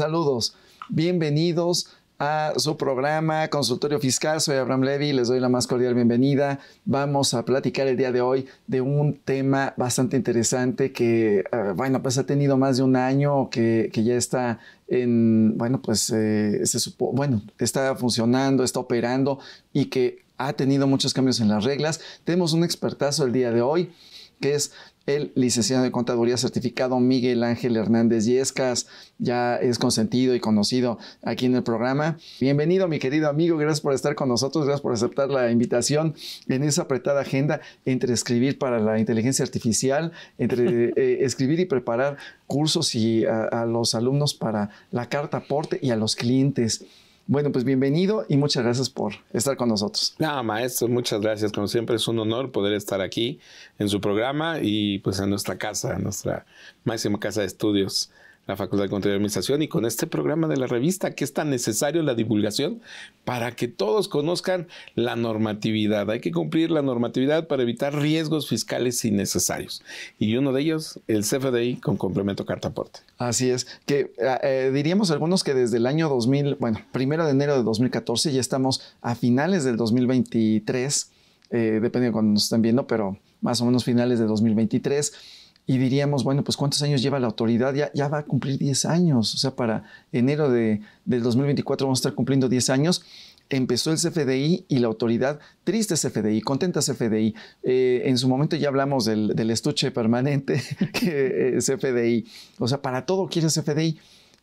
Saludos. Bienvenidos a su programa Consultorio Fiscal. Soy Abraham Levy, les doy la más cordial bienvenida. Vamos a platicar el día de hoy de un tema bastante interesante que, eh, bueno, pues ha tenido más de un año que, ya está en, bueno, pues eh, se bueno, está funcionando, está operando y que ha tenido muchos cambios en las reglas. Tenemos un expertazo el día de hoy que es el licenciado de Contaduría certificado Miguel Ángel Hernández Yescas. Ya es consentido y conocido aquí en el programa. Bienvenido, mi querido amigo. Gracias por estar con nosotros. Gracias por aceptar la invitación en esa apretada agenda entre escribir para la inteligencia artificial, entre eh, escribir y preparar cursos y a, a los alumnos para la carta aporte y a los clientes. Bueno, pues bienvenido y muchas gracias por estar con nosotros. Nada, no, maestro, muchas gracias. Como siempre es un honor poder estar aquí en su programa y pues en nuestra casa, en nuestra máxima casa de estudios la Facultad de Control y Administración y con este programa de la revista, que es tan necesario la divulgación para que todos conozcan la normatividad. Hay que cumplir la normatividad para evitar riesgos fiscales innecesarios. Y uno de ellos, el CFDI con complemento carta aporte. Así es, que eh, eh, diríamos algunos que desde el año 2000, bueno, primero de enero de 2014, ya estamos a finales del 2023, eh, depende de cuando nos estén viendo, pero más o menos finales de 2023 y diríamos, bueno, pues cuántos años lleva la autoridad, ya, va a cumplir 10 años, o sea, para enero del 2024 vamos a estar cumpliendo 10 años. Empezó el CFDI y la autoridad, triste CFDI, contenta CFDI. Eh, en su momento ya hablamos del, estuche permanente que, eh, CFDI. O sea, para todo quiere CFDI.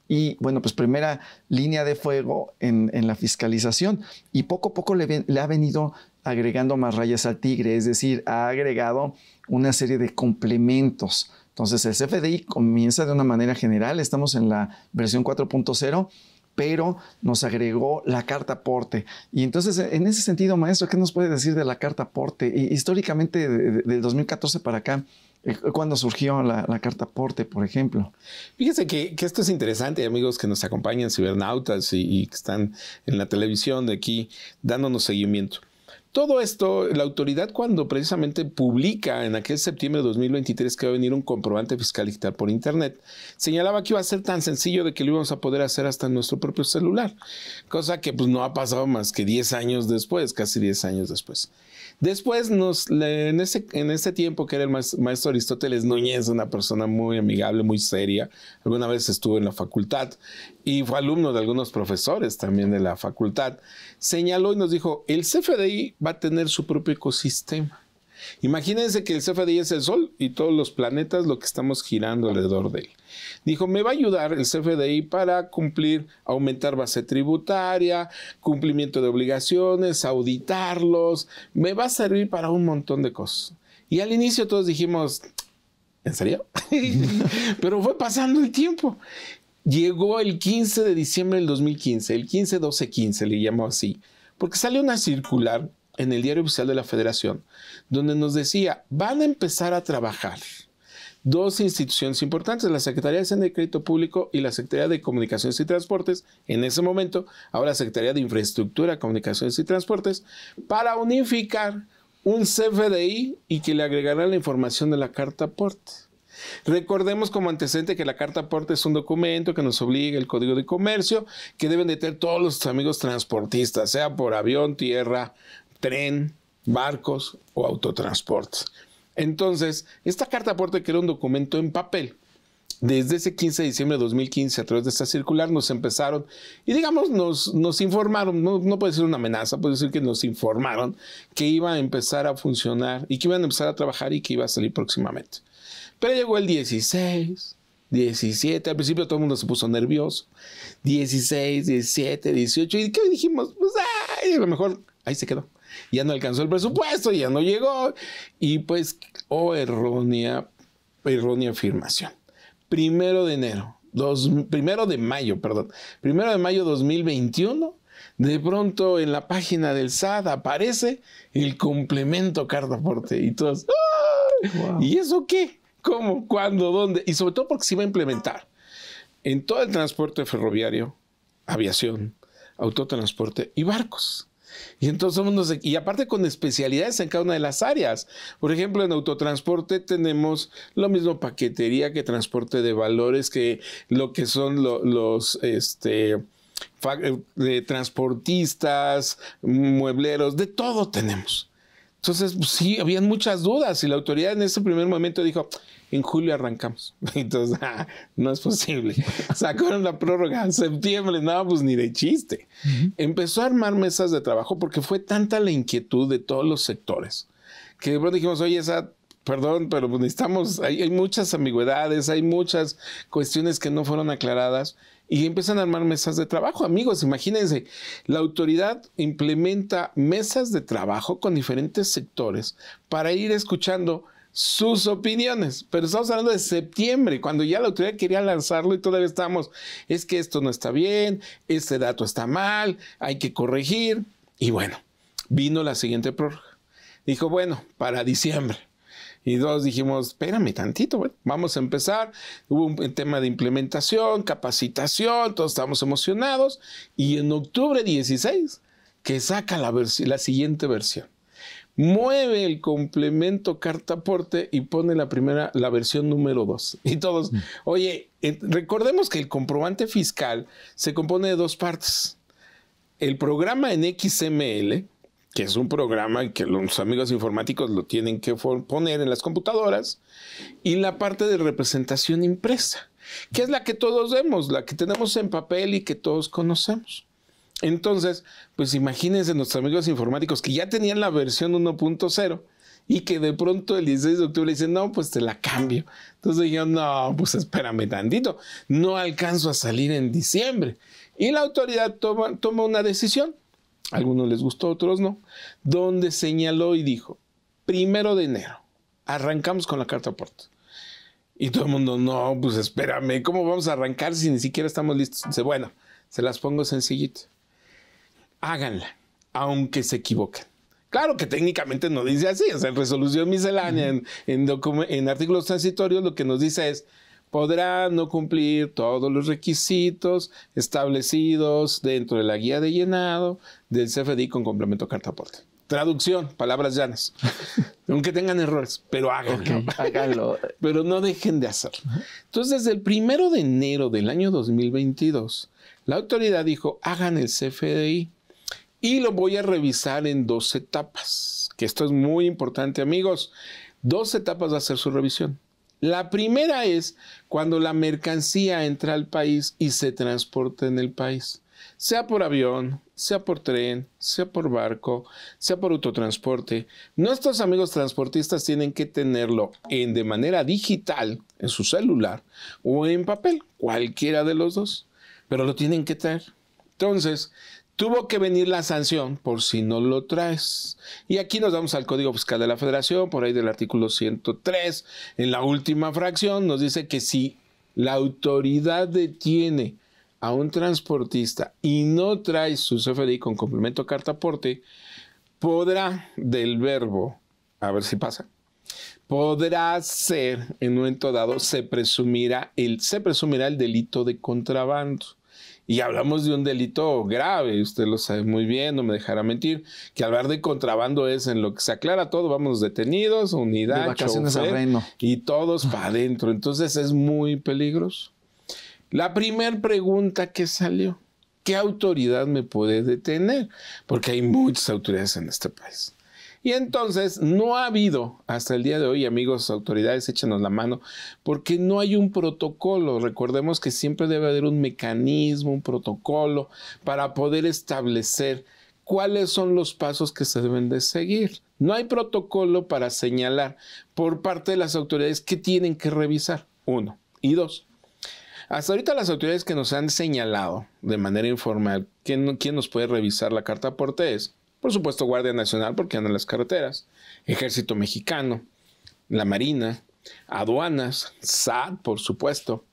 Y bueno, pues primera línea de fuego en, en la fiscalización y poco a poco le, ha venido agregando más rayas al tigre, es decir, ha agregado una serie de complementos. Entonces el CFDI comienza de una manera general, estamos en la versión 4.0 pero nos agregó la carta aporte. Y entonces, en ese sentido, maestro, ¿qué nos puede decir de la carta aporte? Históricamente, del 2014 para acá, eh, ¿Cuándo surgió la, carta aporte, por ejemplo? Fíjese que, esto es interesante, amigos que nos acompañan, cibernautas y, y, que están en la televisión de aquí dándonos seguimiento. Todo esto, la autoridad cuando precisamente publica en aquel septiembre de 2023 que va a venir un comprobante fiscal digital por Internet, señalaba que iba a ser tan sencillo de que lo íbamos a poder hacer hasta en nuestro propio celular, cosa que pues no ha pasado más que 10 años después, casi 10 años después. Después, nos, en, ese, en tiempo que era el maestro Aristóteles Núñez, una persona muy amigable, muy seria, alguna vez estuvo en la facultad y fue alumno de algunos profesores también de la facultad, señaló y nos dijo, el CFDI va a tener su propio ecosistema. Imagínense que el CFDI es el Sol y todos los planetas lo que estamos girando alrededor de él. Dijo, me va a ayudar el CFDI para cumplir, aumentar base tributaria, cumplimiento de obligaciones, auditarlos, me va a servir para un montón de cosas. Y al inicio todos dijimos, ¿en serio? Pero fue pasando el tiempo. Llegó el 15 de diciembre del 2015, el 15-12-15 le llamó así, porque salió una circular en el diario oficial de la federación, donde nos decía, van a empezar a trabajar dos instituciones importantes, la Secretaría de Hacienda y Crédito Público y la Secretaría de Comunicaciones y Transportes, en ese momento, ahora Secretaría de Infraestructura, Comunicaciones y Transportes, para unificar un CFDI y que le agregarán la información de la carta aporte. Recordemos como antecedente que la carta aporte es un documento que nos obliga el Código de Comercio que deben de tener todos los amigos transportistas, sea por avión, tierra, tren, barcos o autotransportes. Entonces, esta carta aporte que era un documento en papel, desde ese 15 de diciembre de 2015, a través de esta circular, nos empezaron y, digamos, nos, informaron, no, puede ser una amenaza, puede decir que nos informaron que iba a empezar a funcionar y que iban a empezar a trabajar y que iba a salir próximamente. Pero llegó el 16, 17, al principio todo el mundo se puso nervioso. 16, 17, 18, y ¿qué dijimos? Pues, a lo mejor ahí se quedó ya no alcanzó el presupuesto, ya no llegó. Y pues, oh, errónea, errónea afirmación. Primero de enero, primero de mayo, perdón, primero de mayo 2021, de pronto en la página del SAD aparece el complemento carta y todos, ¡ah! ¿y eso qué? ¿Cómo? ¿Cuándo? ¿Dónde? Y sobre todo porque se iba a implementar en todo el transporte ferroviario, aviación, autotransporte y barcos. Y entonces aparte con especialidades en cada una de las áreas. Por ejemplo, en autotransporte tenemos lo mismo paquetería que transporte de valores, que lo que son los este, eh, transportistas, muebleros, de todo tenemos. Entonces, pues sí, habían muchas dudas y la autoridad en ese primer momento dijo, en julio arrancamos. Entonces, ah, no es posible. Sacaron la prórroga en septiembre, nada, pues ni de chiste. Empezó a armar mesas de trabajo porque fue tanta la inquietud de todos los sectores que después dijimos, oye, esa perdón, pero pues, necesitamos, hay, hay, muchas ambigüedades, hay muchas cuestiones que no fueron aclaradas y empiezan a armar mesas de trabajo. Amigos, imagínense, la autoridad implementa mesas de trabajo con diferentes sectores para ir escuchando sus opiniones. Pero estamos hablando de septiembre, cuando ya la autoridad quería lanzarlo y todavía estamos, es que esto no está bien, este dato está mal, hay que corregir. Y bueno, vino la siguiente prórroga. Dijo, bueno, para diciembre. Y dos dijimos, espérame tantito, vamos a empezar. Hubo un tema de implementación, capacitación, todos estábamos emocionados. Y en octubre 16, que saca la, la siguiente versión mueve el complemento carta aporte y pone la primera, la versión número 2. Y todos, mm. oye, eh, recordemos que el comprobante fiscal se compone de dos partes. El programa en XML, que es un programa que los amigos informáticos lo tienen que poner en las computadoras, y la parte de representación impresa, que es la que todos vemos, la que tenemos en papel y que todos conocemos. Entonces, pues imagínense nuestros amigos informáticos que ya tenían la versión 1.0 y que de pronto el 16 de octubre dicen, no, pues te la cambio. Entonces yo, no, pues espérame tantito, no alcanzo a salir en diciembre. Y la autoridad toma, una decisión, a algunos les gustó, a otros no, donde señaló y dijo, primero de enero, arrancamos con la carta aporte. Y todo el mundo, no, pues espérame, ¿cómo vamos a arrancar si ni siquiera estamos listos? Dice, bueno, se las pongo sencillito háganla, aunque se equivoquen. Claro que técnicamente no dice así, en resolución miscelánea, en, artículos transitorios lo que nos dice es, podrán no cumplir todos los requisitos establecidos dentro de la guía de llenado del CFDI con complemento carta aporte. Traducción, palabras llanas. Aunque tengan errores, pero háganlo. háganlo. pero no dejen de hacerlo. Entonces, desde el primero de enero del año 2022, la autoridad dijo, hagan el CFDI y lo voy a revisar en dos etapas, que esto es muy importante amigos. Dos etapas de hacer su revisión. La primera es cuando la mercancía entra al país y se transporta en el país, sea por avión, sea por tren, sea por barco, sea por autotransporte. Nuestros amigos transportistas tienen que tenerlo en, de manera digital, en su celular o en papel, cualquiera de los dos, pero lo tienen que tener. Entonces, Tuvo que venir la sanción por si no lo traes. Y aquí nos damos al Código Fiscal de la Federación, por ahí del artículo 103, en la última fracción, nos dice que si la autoridad detiene a un transportista y no trae su CFDI con complemento carta aporte, podrá del verbo, a ver si pasa, podrá ser en un momento dado, se presumirá el, se presumirá el delito de contrabando. Y hablamos de un delito grave, usted lo sabe muy bien, no me dejará mentir, que hablar de contrabando es en lo que se aclara todo, vamos detenidos, unidad, y todos ah. para adentro. Entonces es muy peligroso. La primera pregunta que salió, ¿qué autoridad me puede detener? Porque hay muchas autoridades en este país. Y entonces no ha habido hasta el día de hoy, amigos, autoridades, échanos la mano, porque no hay un protocolo. Recordemos que siempre debe haber un mecanismo, un protocolo para poder establecer cuáles son los pasos que se deben de seguir. No hay protocolo para señalar por parte de las autoridades qué tienen que revisar. Uno. Y dos, hasta ahorita las autoridades que nos han señalado de manera informal quién, nos puede revisar la carta aporte es por supuesto, Guardia Nacional, porque andan las carreteras, Ejército Mexicano, la Marina, aduanas, SAT, por supuesto,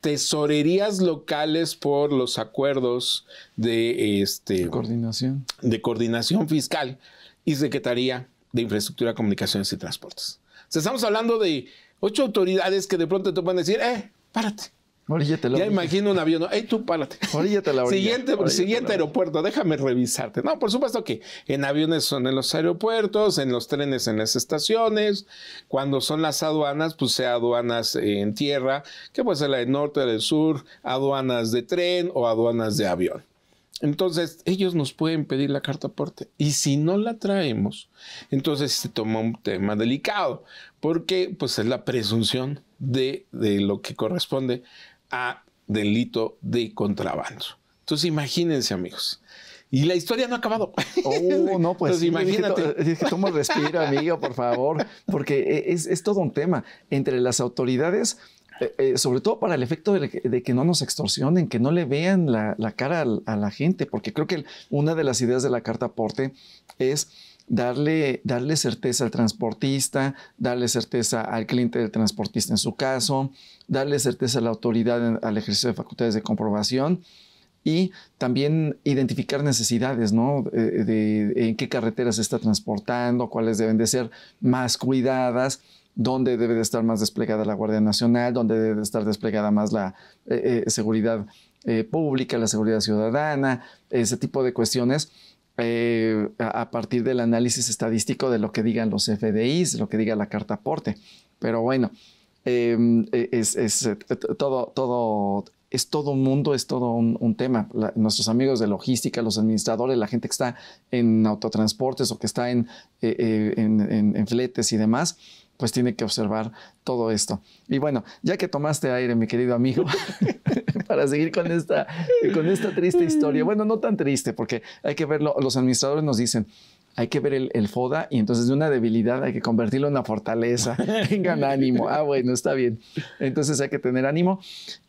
tesorerías locales por los acuerdos de, este, coordinación. de coordinación fiscal y Secretaría de Infraestructura, Comunicaciones y Transportes. estamos hablando de ocho autoridades que de pronto te pueden decir, eh, párate, ya imagino un avión. ¡Ey, tú párate! Oríllate la orilla. Siguiente, siguiente aeropuerto, déjame revisarte. No, por supuesto que en aviones son en los aeropuertos, en los trenes en las estaciones. Cuando son las aduanas, pues sea aduanas eh, en tierra, que puede ser la del norte, la del sur, aduanas de tren o aduanas de avión. Entonces, ellos nos pueden pedir la carta aporte. Y si no la traemos, entonces se toma un tema delicado, porque pues es la presunción de, de lo que corresponde a delito de contrabando. Entonces imagínense amigos. Y la historia no ha acabado. Oh, no, pues. imagínate. respiro, amigo, por favor, porque e-, es, todo un tema. Entre las autoridades, eh, eh, sobre todo para el efecto de, que no nos extorsionen, que no le vean la, cara a, la gente, porque creo que una de las ideas de la carta aporte es darle, certeza al transportista, darle certeza al cliente del transportista en su caso, darle certeza a la autoridad al ejercicio de facultades de comprobación y también identificar necesidades, ¿no? De, en qué carreteras se está transportando, cuáles deben de ser más cuidadas, dónde debe de estar más desplegada la Guardia Nacional, dónde debe de estar desplegada más la eh, eh, seguridad eh, pública, la seguridad ciudadana, ese tipo de cuestiones eh, a partir del análisis estadístico de lo que digan los FDIs, lo que diga la carta aporte. Pero bueno, em, e, es, eh, todo, todo, es todo un mundo, es todo un, tema. nuestros amigos de logística, los administradores, la gente que está en autotransportes o que está en, eh, en fletes y demás, pues tiene que observar todo esto. Y bueno, ya que tomaste aire, mi querido amigo, para seguir con esta, con esta triste historia, bueno, no tan triste, porque hay que verlo, los administradores nos dicen, hay que ver el, FODA y entonces de una debilidad hay que convertirlo en una fortaleza. Tengan ánimo. Ah, bueno, está bien. Entonces hay que tener ánimo.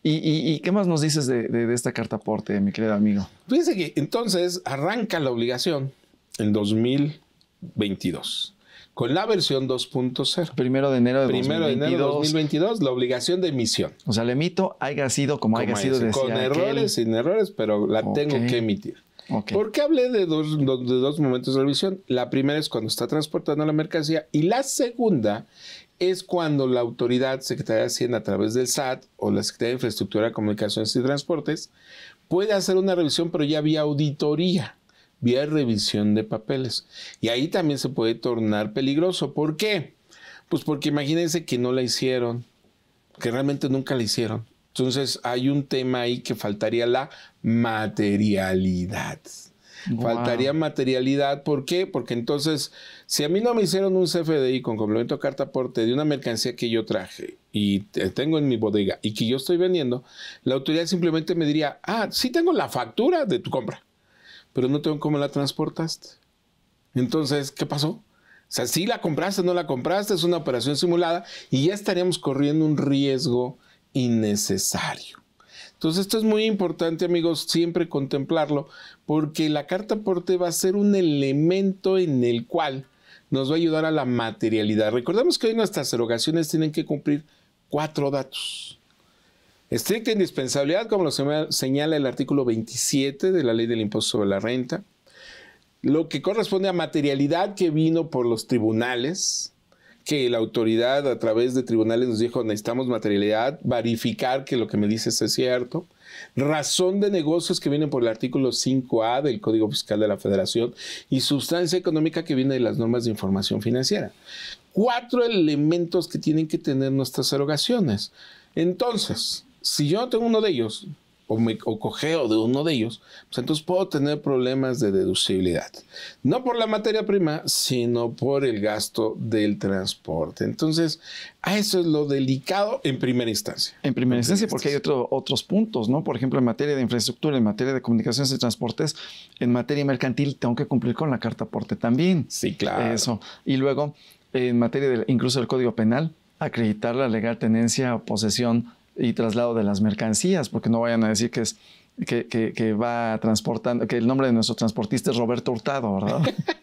¿Y, qué más nos dices de, de, de esta carta aporte, mi querido amigo? Fíjense que entonces arranca la obligación en 2022 con la versión 2.0. Primero de enero de, Primero de enero 2022, la obligación de emisión. O sea, le emito, haya sido como, ha haya sido. con errores, sin errores, pero la tengo que emitir. ¿Por qué hablé de dos, de dos momentos de revisión? La primera es cuando está transportando la mercancía y la segunda es cuando la autoridad, secretaria de Hacienda a través del SAT o la Secretaría de Infraestructura, Comunicaciones y Transportes, puede hacer una revisión, pero ya vía auditoría vía revisión de papeles. Y ahí también se puede tornar peligroso. ¿Por qué? Pues porque imagínense que no la hicieron, que realmente nunca la hicieron. Entonces hay un tema ahí que faltaría la materialidad. Faltaría materialidad. ¿Por qué? Porque entonces, si a mí no me hicieron un CFDI con complemento carta aporte de una mercancía que yo traje y tengo en mi bodega y que yo estoy vendiendo, la autoridad simplemente me diría, ah, sí tengo la factura de tu compra pero no tengo cómo la transportaste. Entonces, ¿qué pasó? O sea, si la compraste, no la compraste, es una operación simulada y ya estaríamos corriendo un riesgo innecesario. Entonces, esto es muy importante, amigos, siempre contemplarlo, porque la carta porte va a ser un elemento en el cual nos va a ayudar a la materialidad. Recordemos que hoy nuestras erogaciones tienen que cumplir cuatro datos. Estricta indispensabilidad, como lo señala el artículo 27 de la ley del impuesto sobre la renta. Lo que corresponde a materialidad que vino por los tribunales, que la autoridad a través de tribunales nos dijo, necesitamos materialidad, verificar que lo que me dices es cierto. Razón de negocios que viene por el artículo 5A del Código Fiscal de la Federación y sustancia económica que viene de las normas de información financiera. Cuatro elementos que tienen que tener nuestras erogaciones. Entonces, si yo no tengo uno de ellos, o, me, cogeo de uno de ellos, pues entonces puedo tener problemas de deducibilidad. No por la materia prima, sino por el gasto del transporte. Entonces, a eso es lo delicado en primera instancia. En primera, instancia, porque hay otro, otros puntos, ¿no? Por ejemplo, en materia de infraestructura, en materia de comunicaciones y transportes, en materia mercantil tengo que cumplir con la carta aporte también. Sí, claro. Eso. Y luego, en materia de, incluso el Código Penal, acreditar la legal tenencia o posesión y traslado de las mercancías, porque no vayan a decir que es que, que, va transportando, que el nombre de nuestro transportista es Roberto Hurtado, ¿verdad?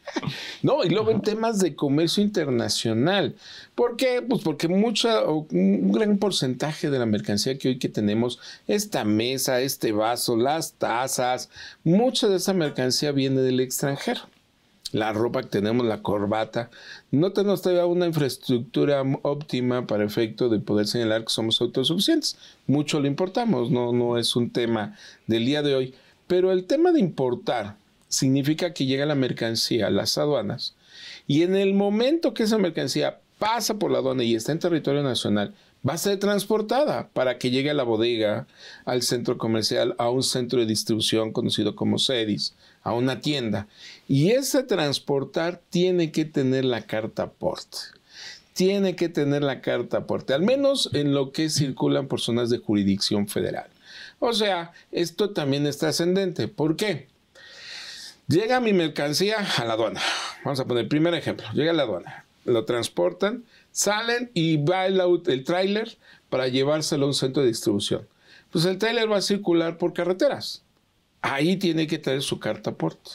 no, y luego en temas de comercio internacional. ¿Por qué? Pues porque mucha, un gran porcentaje de la mercancía que hoy que tenemos, esta mesa, este vaso, las tazas, mucha de esa mercancía viene del extranjero la ropa que tenemos, la corbata, no tenemos todavía una infraestructura óptima para efecto de poder señalar que somos autosuficientes. Mucho lo importamos, no, no es un tema del día de hoy. Pero el tema de importar significa que llega la mercancía a las aduanas y en el momento que esa mercancía pasa por la aduana y está en territorio nacional, va a ser transportada para que llegue a la bodega, al centro comercial, a un centro de distribución conocido como CEDIS, a una tienda. Y ese transportar tiene que tener la carta porte. tiene que tener la carta aporte, al menos en lo que circulan por zonas de jurisdicción federal. O sea, esto también es trascendente. ¿Por qué? Llega mi mercancía a la aduana. Vamos a poner el primer ejemplo. Llega a la aduana, lo transportan, salen y va el, el tráiler para llevárselo a un centro de distribución. Pues el tráiler va a circular por carreteras. Ahí tiene que tener su carta aporte.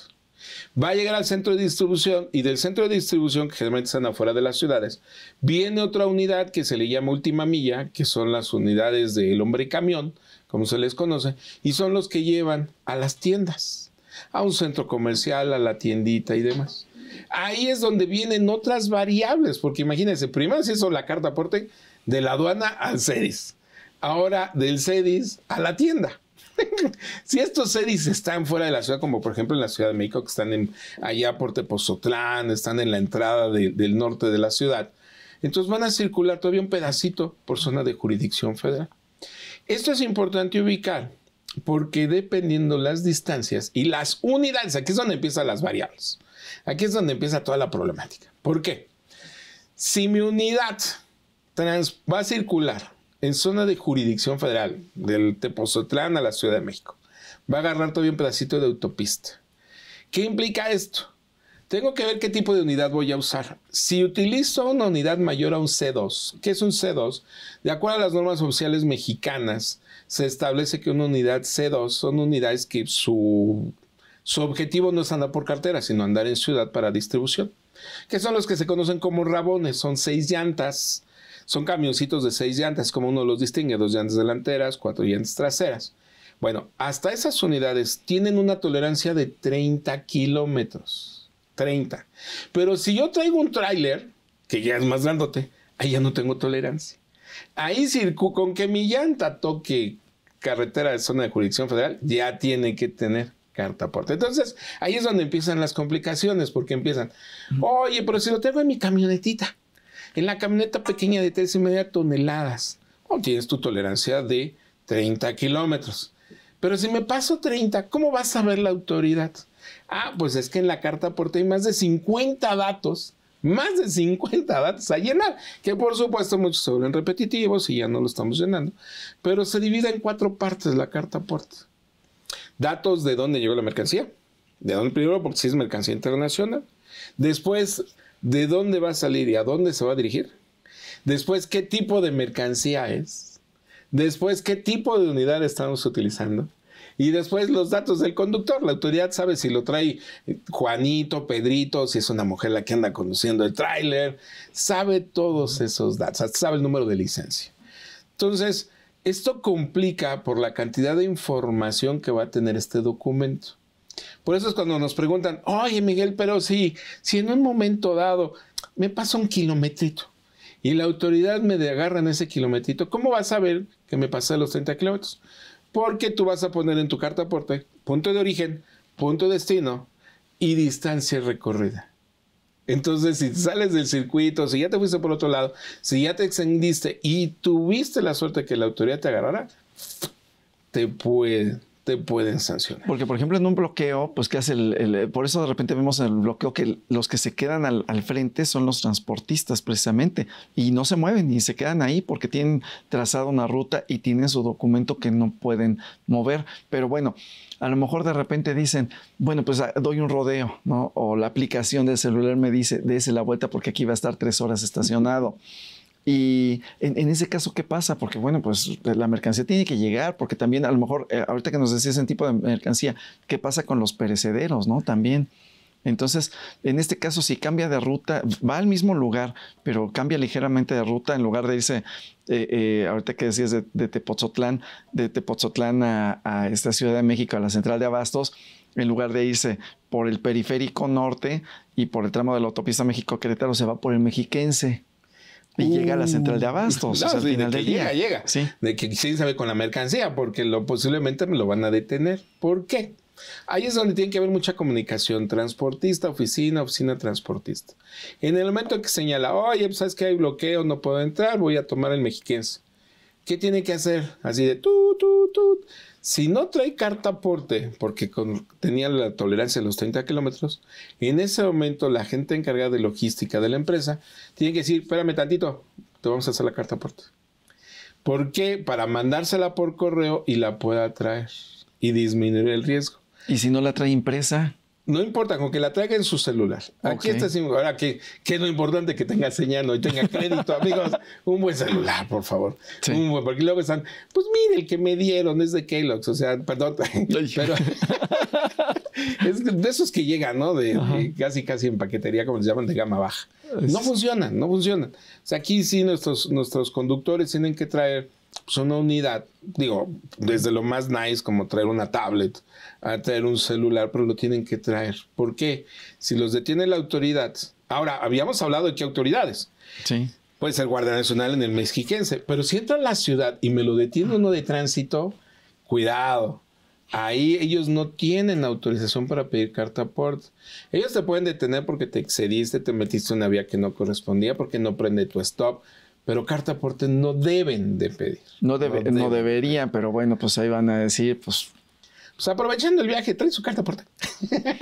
Va a llegar al centro de distribución y del centro de distribución, que generalmente están afuera de las ciudades, viene otra unidad que se le llama última milla, que son las unidades del hombre camión, como se les conoce, y son los que llevan a las tiendas, a un centro comercial, a la tiendita y demás. Ahí es donde vienen otras variables, porque imagínense, primero se hizo la carta aporte de la aduana al CEDIS, ahora del CEDIS a la tienda. si estos sedes están fuera de la ciudad, como por ejemplo en la Ciudad de México, que están en, allá por Tepozotlán, están en la entrada del norte de la ciudad, entonces van a circular todavía un pedacito por zona de jurisdicción federal. Esto es importante ubicar porque dependiendo las distancias y las unidades, aquí es donde empiezan las variables, aquí es donde empieza toda la problemática. ¿Por qué? Si mi unidad va a circular en zona de jurisdicción federal, del Tepozotlán a la Ciudad de México. Va a agarrar todavía un pedacito de autopista. ¿Qué implica esto? Tengo que ver qué tipo de unidad voy a usar. Si utilizo una unidad mayor a un C2, ¿qué es un C2? De acuerdo a las normas oficiales mexicanas, se establece que una unidad C2 son unidades que su, su objetivo no es andar por cartera, sino andar en ciudad para distribución, que son los que se conocen como rabones, son seis llantas son camioncitos de seis llantas, como uno los distingue, dos llantas delanteras, cuatro llantas traseras. Bueno, hasta esas unidades tienen una tolerancia de 30 kilómetros. 30. Pero si yo traigo un tráiler, que ya es más dándote, ahí ya no tengo tolerancia. Ahí con que mi llanta toque carretera de zona de jurisdicción federal, ya tiene que tener carta Entonces, ahí es donde empiezan las complicaciones, porque empiezan, oye, pero si lo tengo en mi camionetita, en la camioneta pequeña de tres y media toneladas, oh, Tienes tu tolerancia de 30 kilómetros. Pero si me paso 30, ¿cómo va a saber la autoridad? Ah, pues es que en la carta aporte hay más de 50 datos, más de 50 datos a llenar, que por supuesto muchos se vuelven repetitivos y ya no lo estamos llenando, pero se divide en cuatro partes la carta aporte. Datos de dónde llegó la mercancía, de dónde primero, porque si es mercancía internacional. Después, de dónde va a salir y a dónde se va a dirigir. Después, qué tipo de mercancía es. Después, qué tipo de unidad estamos utilizando. Y después los datos del conductor. La autoridad sabe si lo trae eh, Juanito, Pedrito, si es una mujer la que anda conduciendo el tráiler. Sabe todos esos datos. Sabe el número de licencia. Entonces, esto complica por la cantidad de información que va a tener este documento. Por eso es cuando nos preguntan, oye Miguel, pero si, si en un momento dado me pasa un kilometrito y la autoridad me agarra en ese kilometrito, ¿cómo vas a ver que me pasé los 30 kilómetros? Porque tú vas a poner en tu carta aporte punto de origen, punto de destino y distancia recorrida. Entonces, si sales del circuito, si ya te fuiste por otro lado, si ya te extendiste y tuviste la suerte que la autoridad te agarrara, te puede te pueden sancionar. Porque, por ejemplo, en un bloqueo, pues, ¿qué hace el, Por eso de repente vemos en el bloqueo que los que se quedan al, frente son los transportistas, precisamente, y no se mueven y se quedan ahí porque tienen trazado una ruta y tienen su documento que no pueden mover. Pero bueno, a lo mejor de repente dicen, bueno, pues ah, doy un rodeo, ¿no? O la aplicación del celular me dice, dése la vuelta porque aquí va a estar tres horas estacionado. Y en, ese caso, ¿qué pasa? Porque, bueno, pues eh, la mercancía tiene que llegar, porque también a lo mejor, eh, ahorita que nos decías ese tipo de mercancía, ¿qué pasa con los perecederos, no? También. Entonces, en este caso, si cambia de ruta, va al mismo lugar, pero cambia ligeramente de ruta en lugar de irse, eh, ahorita que decías de, Tepozotlán, de Tepozotlán a, a esta Ciudad de México, a la central de Abastos, en lugar de irse por el periférico norte y por el tramo de la autopista México-Querétaro, se va por el mexiquense y llega a la central de abastos. Mm. al final del día. llega. Sí. De que quién sabe con la mercancía, porque lo, posiblemente me lo van a detener. ¿Por qué? Ahí es donde tiene que haber mucha comunicación, transportista, oficina, oficina, transportista. En el momento que señala, oye, pues, sabes que hay bloqueo, no puedo entrar, voy a tomar el mexiquense. ¿Qué tiene que hacer? Así de tú, tú, tú. Si no trae carta aporte, porque tenía la tolerancia de los 30 kilómetros, en ese momento la gente encargada de logística de la empresa tiene que decir, espérame tantito, te vamos a hacer la carta aporte. ¿Por qué? Para mandársela por correo y la pueda traer y disminuir el riesgo. ¿Y si no la trae impresa? No importa, con que la traiga en su celular. Aquí está sin... Ahora, que, es lo importante que tenga señal y tenga crédito, amigos. Un buen celular, por favor. Un buen, porque luego están, pues mire, el que me dieron es de Kellogg's. O sea, perdón, es de esos que llegan, ¿no? De, casi, casi en paquetería, como se llaman, de gama baja. No funcionan, no funcionan. O sea, aquí sí nuestros, nuestros conductores tienen que traer pues, una unidad, digo, desde lo más nice como traer una tablet, a traer un celular, pero lo tienen que traer. ¿Por qué? Si los detiene la autoridad. Ahora, habíamos hablado de qué autoridades. Sí puede ser Guardia Nacional en el Mexiquense, pero si entra a la ciudad y me lo detiene uno de tránsito, cuidado, ahí ellos no tienen autorización para pedir carta aporte. Ellos te pueden detener porque te excediste, te metiste en una vía que no correspondía, porque no prende tu stop. Pero carta aporte no deben de pedir. No, deberían, pero bueno, pues ahí van a decir, pues pues aprovechando el viaje, trae su carta aporte.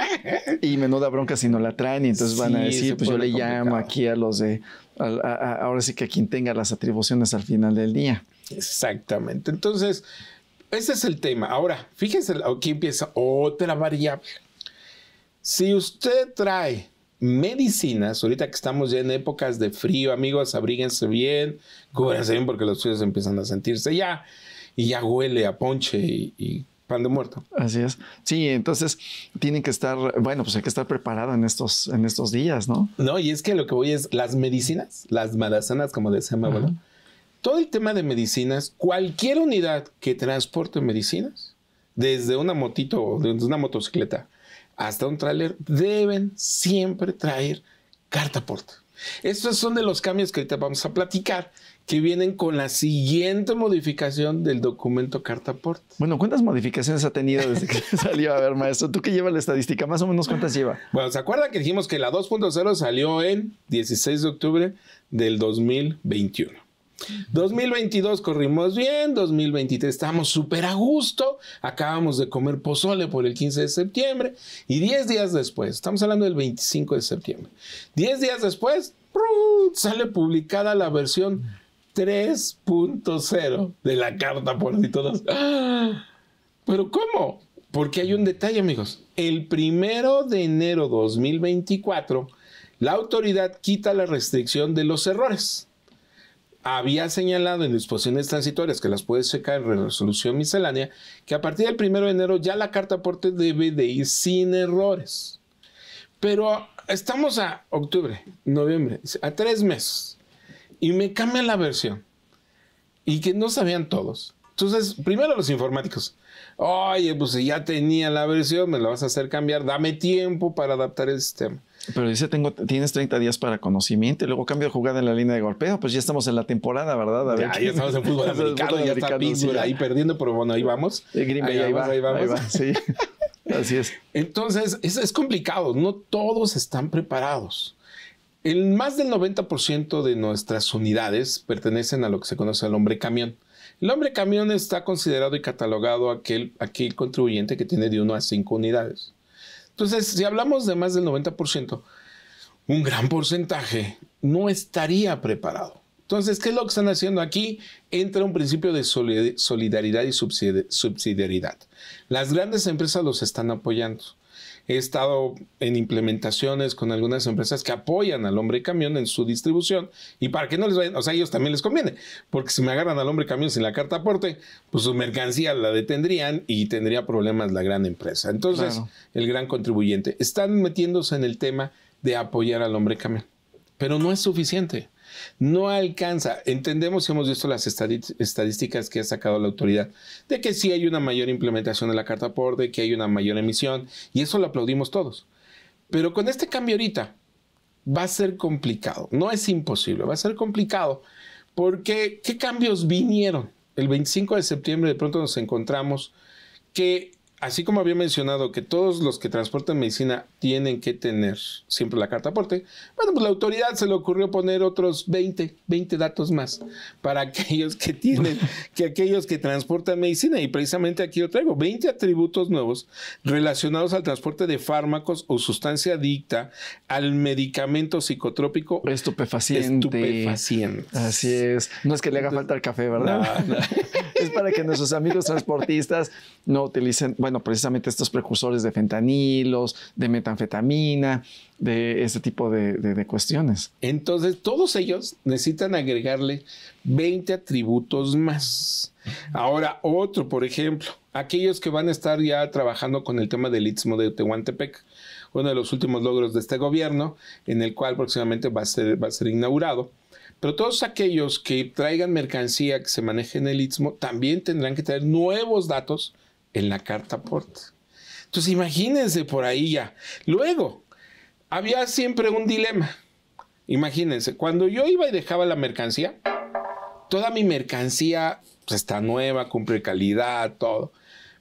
y da bronca si no la traen, y entonces van a decir, pues yo le llamo aquí a los de, ahora sí que a quien tenga las atribuciones al final del día. Exactamente. Entonces, ese es el tema. Ahora, fíjense, aquí empieza otra variable. Si usted trae medicinas, ahorita que estamos ya en épocas de frío, amigos, abríguense bien, cúbranse bien porque los suyos empiezan a sentirse ya y ya huele a ponche y, pan de muerto. Así es. Sí, entonces tienen que estar, bueno, pues hay que estar preparado en estos, en estos días, ¿no? No, y es que lo que voy es las medicinas, las madazanas, como decía ¿bueno? todo el tema de medicinas, cualquier unidad que transporte medicinas, desde una motito, desde una motocicleta hasta un tráiler, deben siempre traer carta aporte. Estos son de los cambios que ahorita vamos a platicar, que vienen con la siguiente modificación del documento carta Bueno, ¿cuántas modificaciones ha tenido desde que salió? A ver, maestro, tú que llevas la estadística, más o menos cuántas lleva. Bueno, ¿se acuerdan que dijimos que la 2.0 salió en 16 de octubre del 2021? 2022 corrimos bien, 2023 estamos súper a gusto, acabamos de comer pozole por el 15 de septiembre y 10 días después, estamos hablando del 25 de septiembre, 10 días después sale publicada la versión 3.0 de la carta por si todos. Pero ¿cómo? Porque hay un detalle amigos, el primero de enero 2024 la autoridad quita la restricción de los errores había señalado en disposiciones transitorias que las puedes sacar en resolución miscelánea, que a partir del 1 de enero ya la carta aporte debe de ir sin errores. Pero estamos a octubre, noviembre, a tres meses, y me cambian la versión, y que no sabían todos. Entonces, primero los informáticos, oye, pues ya tenía la versión, me la vas a hacer cambiar, dame tiempo para adaptar el sistema. Pero dice, tengo, tienes 30 días para conocimiento y luego cambio de jugada en la línea de golpeo. Pues ya estamos en la temporada, ¿verdad? A ver, ya, estamos en fútbol americano, ya está ahí perdiendo, pero bueno, ahí vamos. ahí, va, ahí, vamos, Así es. Entonces, es, es complicado, no todos están preparados. El más del 90% de nuestras unidades pertenecen a lo que se conoce el hombre camión. El hombre camión está considerado y catalogado aquel, aquel contribuyente que tiene de 1 a 5 unidades. Entonces, si hablamos de más del 90%, un gran porcentaje no estaría preparado. Entonces, ¿qué es lo que están haciendo aquí? Entra un principio de solidaridad y subsidiariedad. Las grandes empresas los están apoyando. He estado en implementaciones con algunas empresas que apoyan al hombre camión en su distribución y para que no les vayan, o sea, a ellos también les conviene, porque si me agarran al hombre camión sin la carta aporte, pues su mercancía la detendrían y tendría problemas la gran empresa. Entonces, el gran contribuyente. Están metiéndose en el tema de apoyar al hombre camión, pero no es suficiente. No alcanza. Entendemos y hemos visto las estadísticas que ha sacado la autoridad de que sí hay una mayor implementación de la carta por, de que hay una mayor emisión, y eso lo aplaudimos todos. Pero con este cambio ahorita va a ser complicado. No es imposible, va a ser complicado. Porque, ¿qué cambios vinieron? El 25 de septiembre de pronto nos encontramos que así como había mencionado que todos los que transportan medicina tienen que tener siempre la carta aporte, bueno, pues la autoridad se le ocurrió poner otros 20, 20 datos más para aquellos que tienen, que aquellos que transportan medicina. Y precisamente aquí yo traigo, 20 atributos nuevos relacionados al transporte de fármacos o sustancia adicta al medicamento psicotrópico. Estupefaciente. Así es. No es que le haga falta el café, ¿verdad? es para que nuestros amigos transportistas no utilicen, precisamente estos precursores de fentanilos, de metanfetamina, de ese tipo de, cuestiones. Entonces, todos ellos necesitan agregarle 20 atributos más. Ahora, otro, por ejemplo, aquellos que van a estar ya trabajando con el tema del Istmo de Tehuantepec, uno de los últimos logros de este gobierno, en el cual próximamente va a ser, inaugurado. Pero todos aquellos que traigan mercancía que se maneje en el Istmo también tendrán que tener nuevos datos en la carta porte. Entonces imagínense por ahí ya. Luego, había siempre un dilema. Imagínense, cuando yo iba y dejaba la mercancía, toda mi mercancía pues, está nueva, cumple calidad, todo.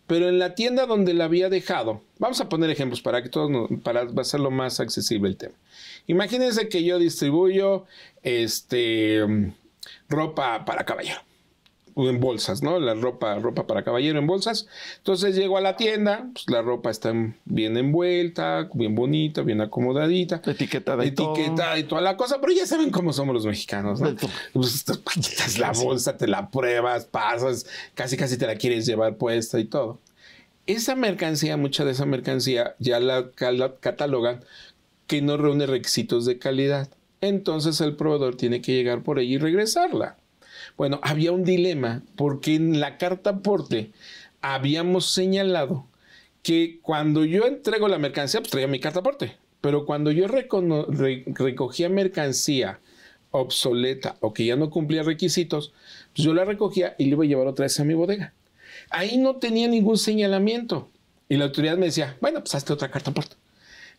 Pero en la tienda donde la había dejado, vamos a poner ejemplos para que todos, para hacerlo más accesible el tema. Imagínense que yo distribuyo este, ropa para caballero en bolsas, ¿no? La ropa, ropa para caballero en bolsas. Entonces llego a la tienda, pues la ropa está bien envuelta, bien bonita, bien acomodadita. Etiquetada y y toda la cosa, pero ya saben cómo somos los mexicanos, ¿no? Pues la bolsa, te la pruebas, pasas, casi casi te la quieres llevar puesta y todo. Esa mercancía, mucha de esa mercancía, ya la, la catalogan que no reúne requisitos de calidad. Entonces el proveedor tiene que llegar por ella y regresarla. Bueno, había un dilema porque en la carta aporte habíamos señalado que cuando yo entrego la mercancía, pues traía mi carta aporte, pero cuando yo recogía mercancía obsoleta o que ya no cumplía requisitos, pues yo la recogía y le iba a llevar otra vez a mi bodega. Ahí no tenía ningún señalamiento. Y la autoridad me decía, bueno, pues hazte otra carta aporte.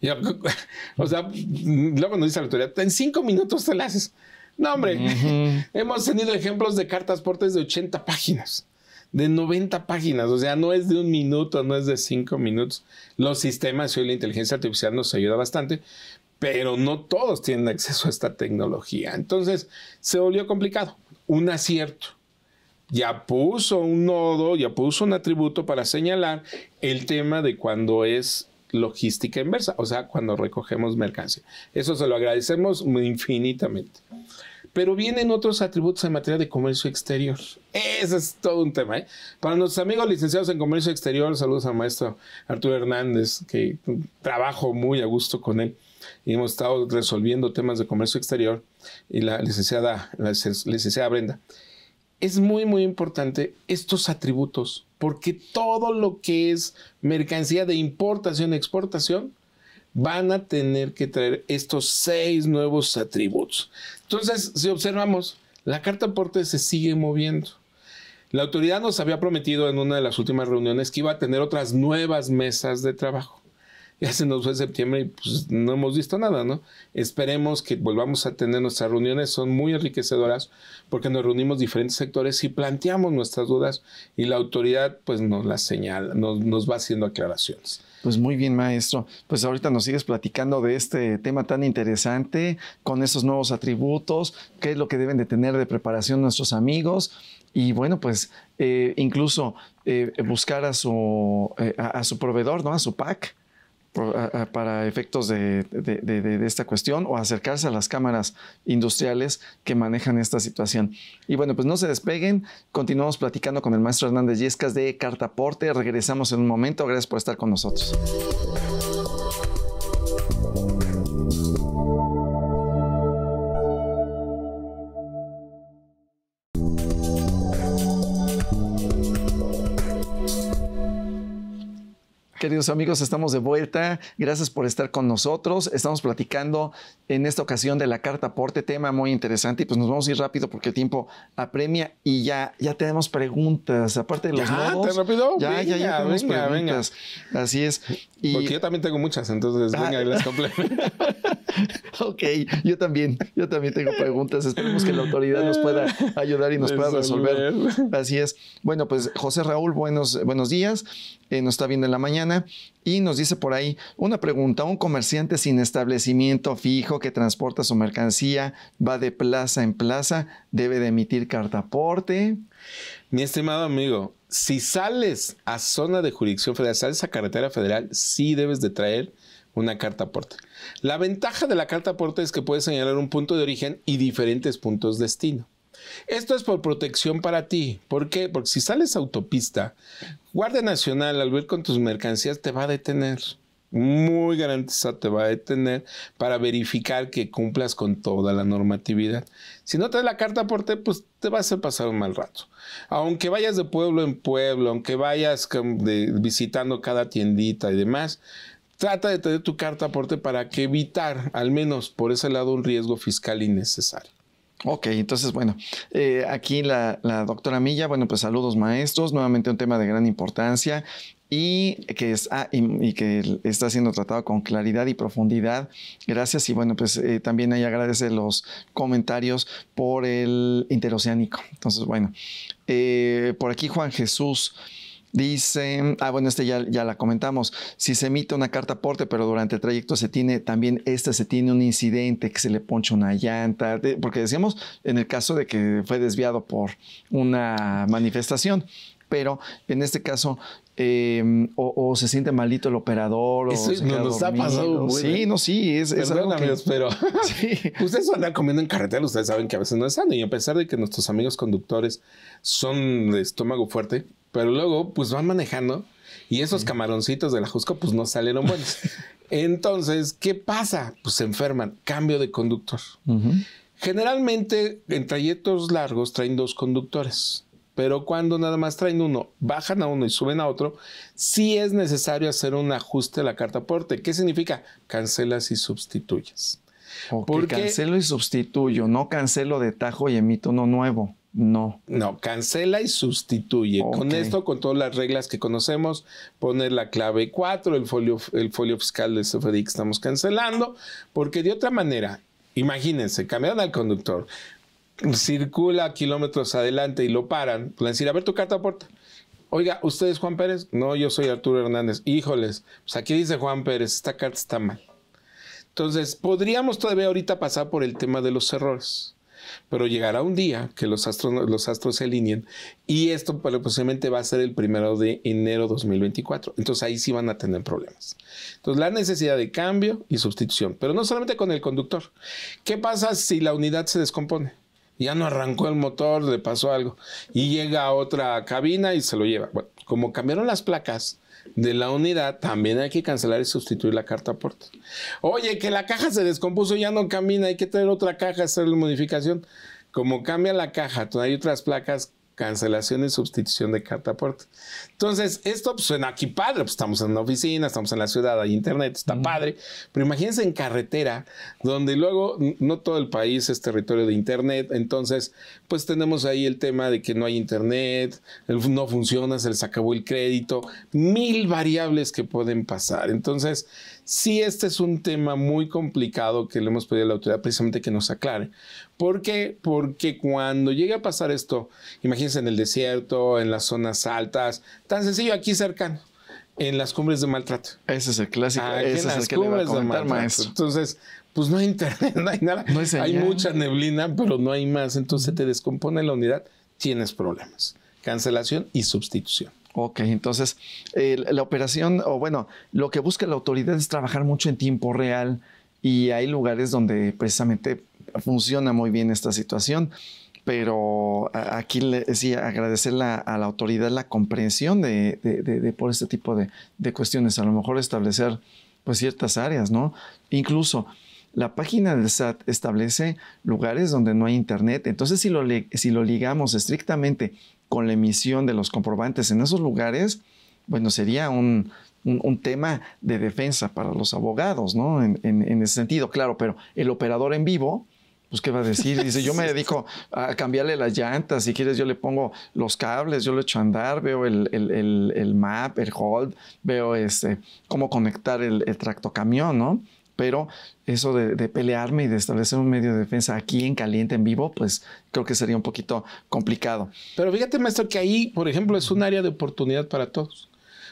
o sea, luego nos dice la autoridad, en cinco minutos te la haces. No, hombre, hemos tenido ejemplos de cartas portes de 80 páginas, de 90 páginas, o sea, no es de un minuto, no es de cinco minutos. Los sistemas y la inteligencia artificial nos ayuda bastante, pero no todos tienen acceso a esta tecnología. Entonces, se volvió complicado. Un acierto. Ya puso un nodo, ya puso un atributo para señalar el tema de cuando es logística inversa, o sea, cuando recogemos mercancía. Eso se lo agradecemos infinitamente. Pero vienen otros atributos en materia de comercio exterior. Ese es todo un tema. ¿eh? Para nuestros amigos licenciados en comercio exterior, saludos al maestro Arturo Hernández, que trabajo muy a gusto con él. Y hemos estado resolviendo temas de comercio exterior y la licenciada, la licenciada Brenda. Es muy, muy importante estos atributos, porque todo lo que es mercancía de importación, exportación, van a tener que traer estos seis nuevos atributos. Entonces, si observamos, la carta aporte se sigue moviendo. La autoridad nos había prometido en una de las últimas reuniones que iba a tener otras nuevas mesas de trabajo. Ya se nos fue septiembre y pues, no hemos visto nada, ¿no? Esperemos que volvamos a tener nuestras reuniones, son muy enriquecedoras porque nos reunimos diferentes sectores y planteamos nuestras dudas y la autoridad pues nos las señala, nos va haciendo aclaraciones. Pues muy bien, maestro. Pues ahorita nos sigues platicando de este tema tan interesante, con esos nuevos atributos, qué es lo que deben de tener de preparación nuestros amigos. Y bueno, pues eh, incluso eh, buscar a su, eh, a su proveedor, ¿no? A su pack para efectos de, esta cuestión o acercarse a las cámaras industriales que manejan esta situación. Y bueno, pues no se despeguen, continuamos platicando con el maestro Hernández Yescas de Cartaporte, regresamos en un momento, gracias por estar con nosotros. Queridos amigos, estamos de vuelta. Gracias por estar con nosotros. Estamos platicando en esta ocasión de la carta aporte, tema muy interesante. Y pues nos vamos a ir rápido porque el tiempo apremia y ya, ya tenemos preguntas. Aparte de los ¿Ya? Ya, ya, ya tenemos venga, preguntas. Así es. Y... Porque yo también tengo muchas, entonces ah. venga y las complemento. ok, yo también, yo también tengo preguntas. Esperemos que la autoridad nos pueda ayudar y nos pueda resolver. Así es. Bueno, pues José Raúl, buenos, buenos días. Eh, nos está viendo en la mañana y nos dice por ahí una pregunta, un comerciante sin establecimiento fijo que transporta su mercancía, va de plaza en plaza, debe de emitir cartaporte. Mi estimado amigo, si sales a zona de jurisdicción federal, sales a carretera federal, sí debes de traer una carta aporte. La ventaja de la carta aporte es que puedes señalar un punto de origen y diferentes puntos de destino. Esto es por protección para ti. ¿Por qué? Porque si sales autopista, Guardia Nacional al ver con tus mercancías te va a detener. Muy garantizado te va a detener para verificar que cumplas con toda la normatividad. Si no te da la carta aporte, pues te va a hacer pasar un mal rato. Aunque vayas de pueblo en pueblo, aunque vayas visitando cada tiendita y demás, trata de tener tu carta aporte para evitar, al menos por ese lado, un riesgo fiscal innecesario. Ok, entonces, bueno, eh, aquí la, doctora Milla, bueno, pues saludos maestros, nuevamente un tema de gran importancia y que, ah, y, que está siendo tratado con claridad y profundidad. Gracias y bueno, pues eh, también ahí agradece los comentarios por el interoceánico. Entonces, bueno, eh, por aquí Juan Jesús. Dice, ah, bueno, este ya, ya la comentamos. Si se emite una carta aporte, pero durante el trayecto se tiene también este se tiene un incidente, que se le poncha una llanta, porque decíamos en el caso de que fue desviado por una manifestación, pero en este caso em, o, se siente malito el operador. O nos sí, no, sí. Es, pero sí. ustedes andan comiendo en carretera, ustedes saben que a veces no es sano. Y a pesar de que nuestros amigos conductores son de estómago fuerte, pero luego, pues van manejando y esos camaroncitos de la Jusco, pues no salieron buenos. Entonces, ¿qué pasa? Pues se enferman, cambio de conductor. Generalmente en trayectos largos traen dos conductores, pero cuando nada más traen uno, bajan a uno y suben a otro, sí es necesario hacer un ajuste a la carta aporte. ¿Qué significa? Cancelas y sustituyes. Porque cancelo y sustituyo, no cancelo de tajo y emito uno nuevo. No. No, cancela y sustituye. Con esto, con todas las reglas que conocemos, poner la clave 4, el folio, el folio fiscal de CFDI que estamos cancelando, porque de otra manera, imagínense, cambian al conductor, circula kilómetros adelante y lo paran, le decir, a ver tu carta aporta. Oiga, ¿usted es Juan Pérez? No, yo soy Arturo Hernández. Híjoles, pues aquí dice Juan Pérez, esta carta está mal. Entonces, podríamos todavía ahorita pasar por el tema de los errores pero llegará un día que los astros, los astros se alineen y esto pues, posiblemente va a ser el primero de enero de 2024. Entonces ahí sí van a tener problemas. Entonces la necesidad de cambio y sustitución, pero no solamente con el conductor. ¿Qué pasa si la unidad se descompone? Ya no arrancó el motor, le pasó algo y llega a otra cabina y se lo lleva. Bueno, como cambiaron las placas, de la unidad, también hay que cancelar y sustituir la carta aporte. Oye, que la caja se descompuso, ya no camina, hay que traer otra caja, hacer la modificación. Como cambia la caja, hay otras placas cancelación y sustitución de carta aporte. Entonces, esto pues, suena aquí padre, pues estamos en una oficina, estamos en la ciudad, hay internet, está padre, pero imagínense en carretera, donde luego no todo el país es territorio de internet, entonces, pues tenemos ahí el tema de que no hay internet, no funciona, se les acabó el crédito, mil variables que pueden pasar. Entonces, sí, este es un tema muy complicado que le hemos pedido a la autoridad precisamente que nos aclare, ¿Por qué? Porque cuando llegue a pasar esto, imagínense en el desierto, en las zonas altas, tan sencillo aquí cercano, en las cumbres de maltrato. Ese es el clásico. ese es el cumbres de maltrato. Entonces, pues no hay internet, no hay nada. hay, mucha neblina, pero no hay más. Entonces te descompone la unidad, tienes problemas. Cancelación y sustitución. Ok, entonces la operación, o bueno, lo que busca la autoridad es trabajar mucho en tiempo real y hay lugares donde precisamente funciona muy bien esta situación pero aquí le sí, agradecer a la autoridad la comprensión de, por este tipo de, cuestiones, a lo mejor establecer pues ciertas áreas, ¿no? Incluso la página del SAT establece lugares donde no hay internet, entonces si lo, si lo ligamos estrictamente con la emisión de los comprobantes en esos lugares, bueno, sería un, tema de defensa para los abogados, ¿no? en ese sentido, claro, pero el operador en vivo, pues qué va a decir. Dice, yo me dedico a cambiarle las llantas, si quieres yo le pongo los cables, yo lo echo a andar, veo el, map, el hold, veo este, cómo conectar el, tractocamión, ¿no? Pero eso de, de, pelearme y de establecer un medio de defensa aquí en caliente, en vivo, pues creo que sería un poquito complicado. Pero fíjate, maestro, que ahí, por ejemplo, es un área de oportunidad para todos.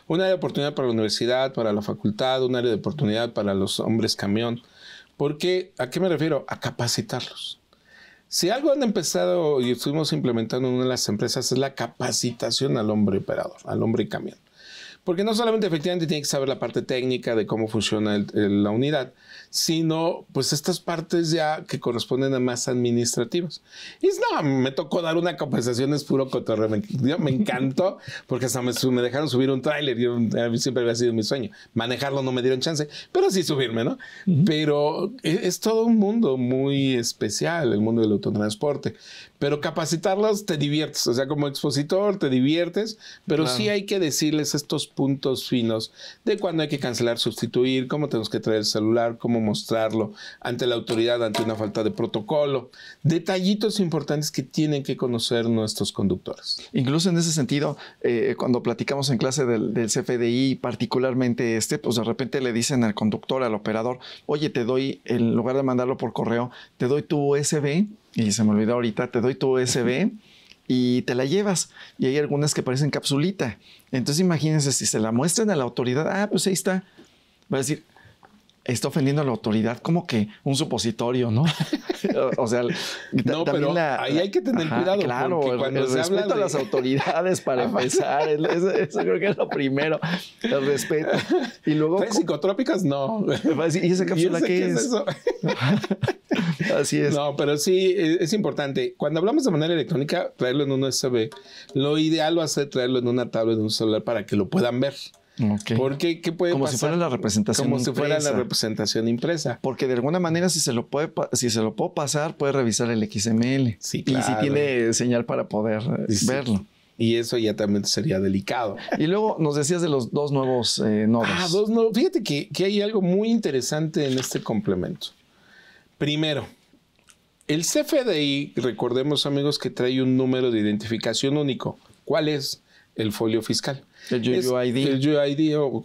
Un área de oportunidad para la universidad, para la facultad, un área de oportunidad para los hombres camión porque, ¿a qué me refiero? A capacitarlos. Si algo han empezado y estuvimos implementando en una de las empresas es la capacitación al hombre operador, al hombre camión. Porque no solamente efectivamente tiene que saber la parte técnica de cómo funciona la unidad, sino pues estas partes ya que corresponden a más administrativas. Y no, me tocó dar una compensación, es puro cotorreo. Me, encantó porque hasta me, dejaron subir un tráiler. Siempre había sido mi sueño. Manejarlo no me dieron chance, pero sí subirme, ¿no? Pero es, es todo un mundo muy especial, el mundo del autotransporte pero capacitarlos te diviertes, o sea, como expositor te diviertes, pero sí hay que decirles estos puntos finos de cuándo hay que cancelar, sustituir, cómo tenemos que traer el celular, cómo mostrarlo ante la autoridad, ante una falta de protocolo, detallitos importantes que tienen que conocer nuestros conductores. Incluso en ese sentido, eh, cuando platicamos en clase del, del CFDI, particularmente este, pues de repente le dicen al conductor, al operador, oye, te doy, en lugar de mandarlo por correo, te doy tu USB y se me olvidó ahorita, te doy tu USB y te la llevas. Y hay algunas que parecen capsulita. Entonces imagínense si se la muestran a la autoridad, ah, pues ahí está. Va a decir, está ofendiendo a la autoridad, como que un supositorio, ¿no? o sea, no, pero ahí hay que tener cuidado. Claro, cuando el, se respeto habla de... a las autoridades para empezar, eso, creo que es lo primero, el respeto. Y luego... psicotrópicas? No. ¿Y esa cápsula qué es? eso? Así es. No, pero sí, e, es importante. Cuando hablamos de manera electrónica, traerlo en un USB. Lo ideal va a ser traerlo en una tablet, en un celular, para que lo puedan ver. Porque ¿qué puede como si fuera la representación como si fuera la representación impresa. Porque de alguna manera si se lo puede si se lo puedo pasar puede revisar el XML. Y si tiene señal para poder eh, verlo. Y eso ya también sería delicado. Y luego nos decías de los dos nuevos eh, nodos. Ah, dos nodos. Fíjate que, que hay algo muy interesante en este complemento. Primero, el CFDI, recordemos amigos que trae un número de identificación único. ¿Cuál es? el folio fiscal. El UID. el UID o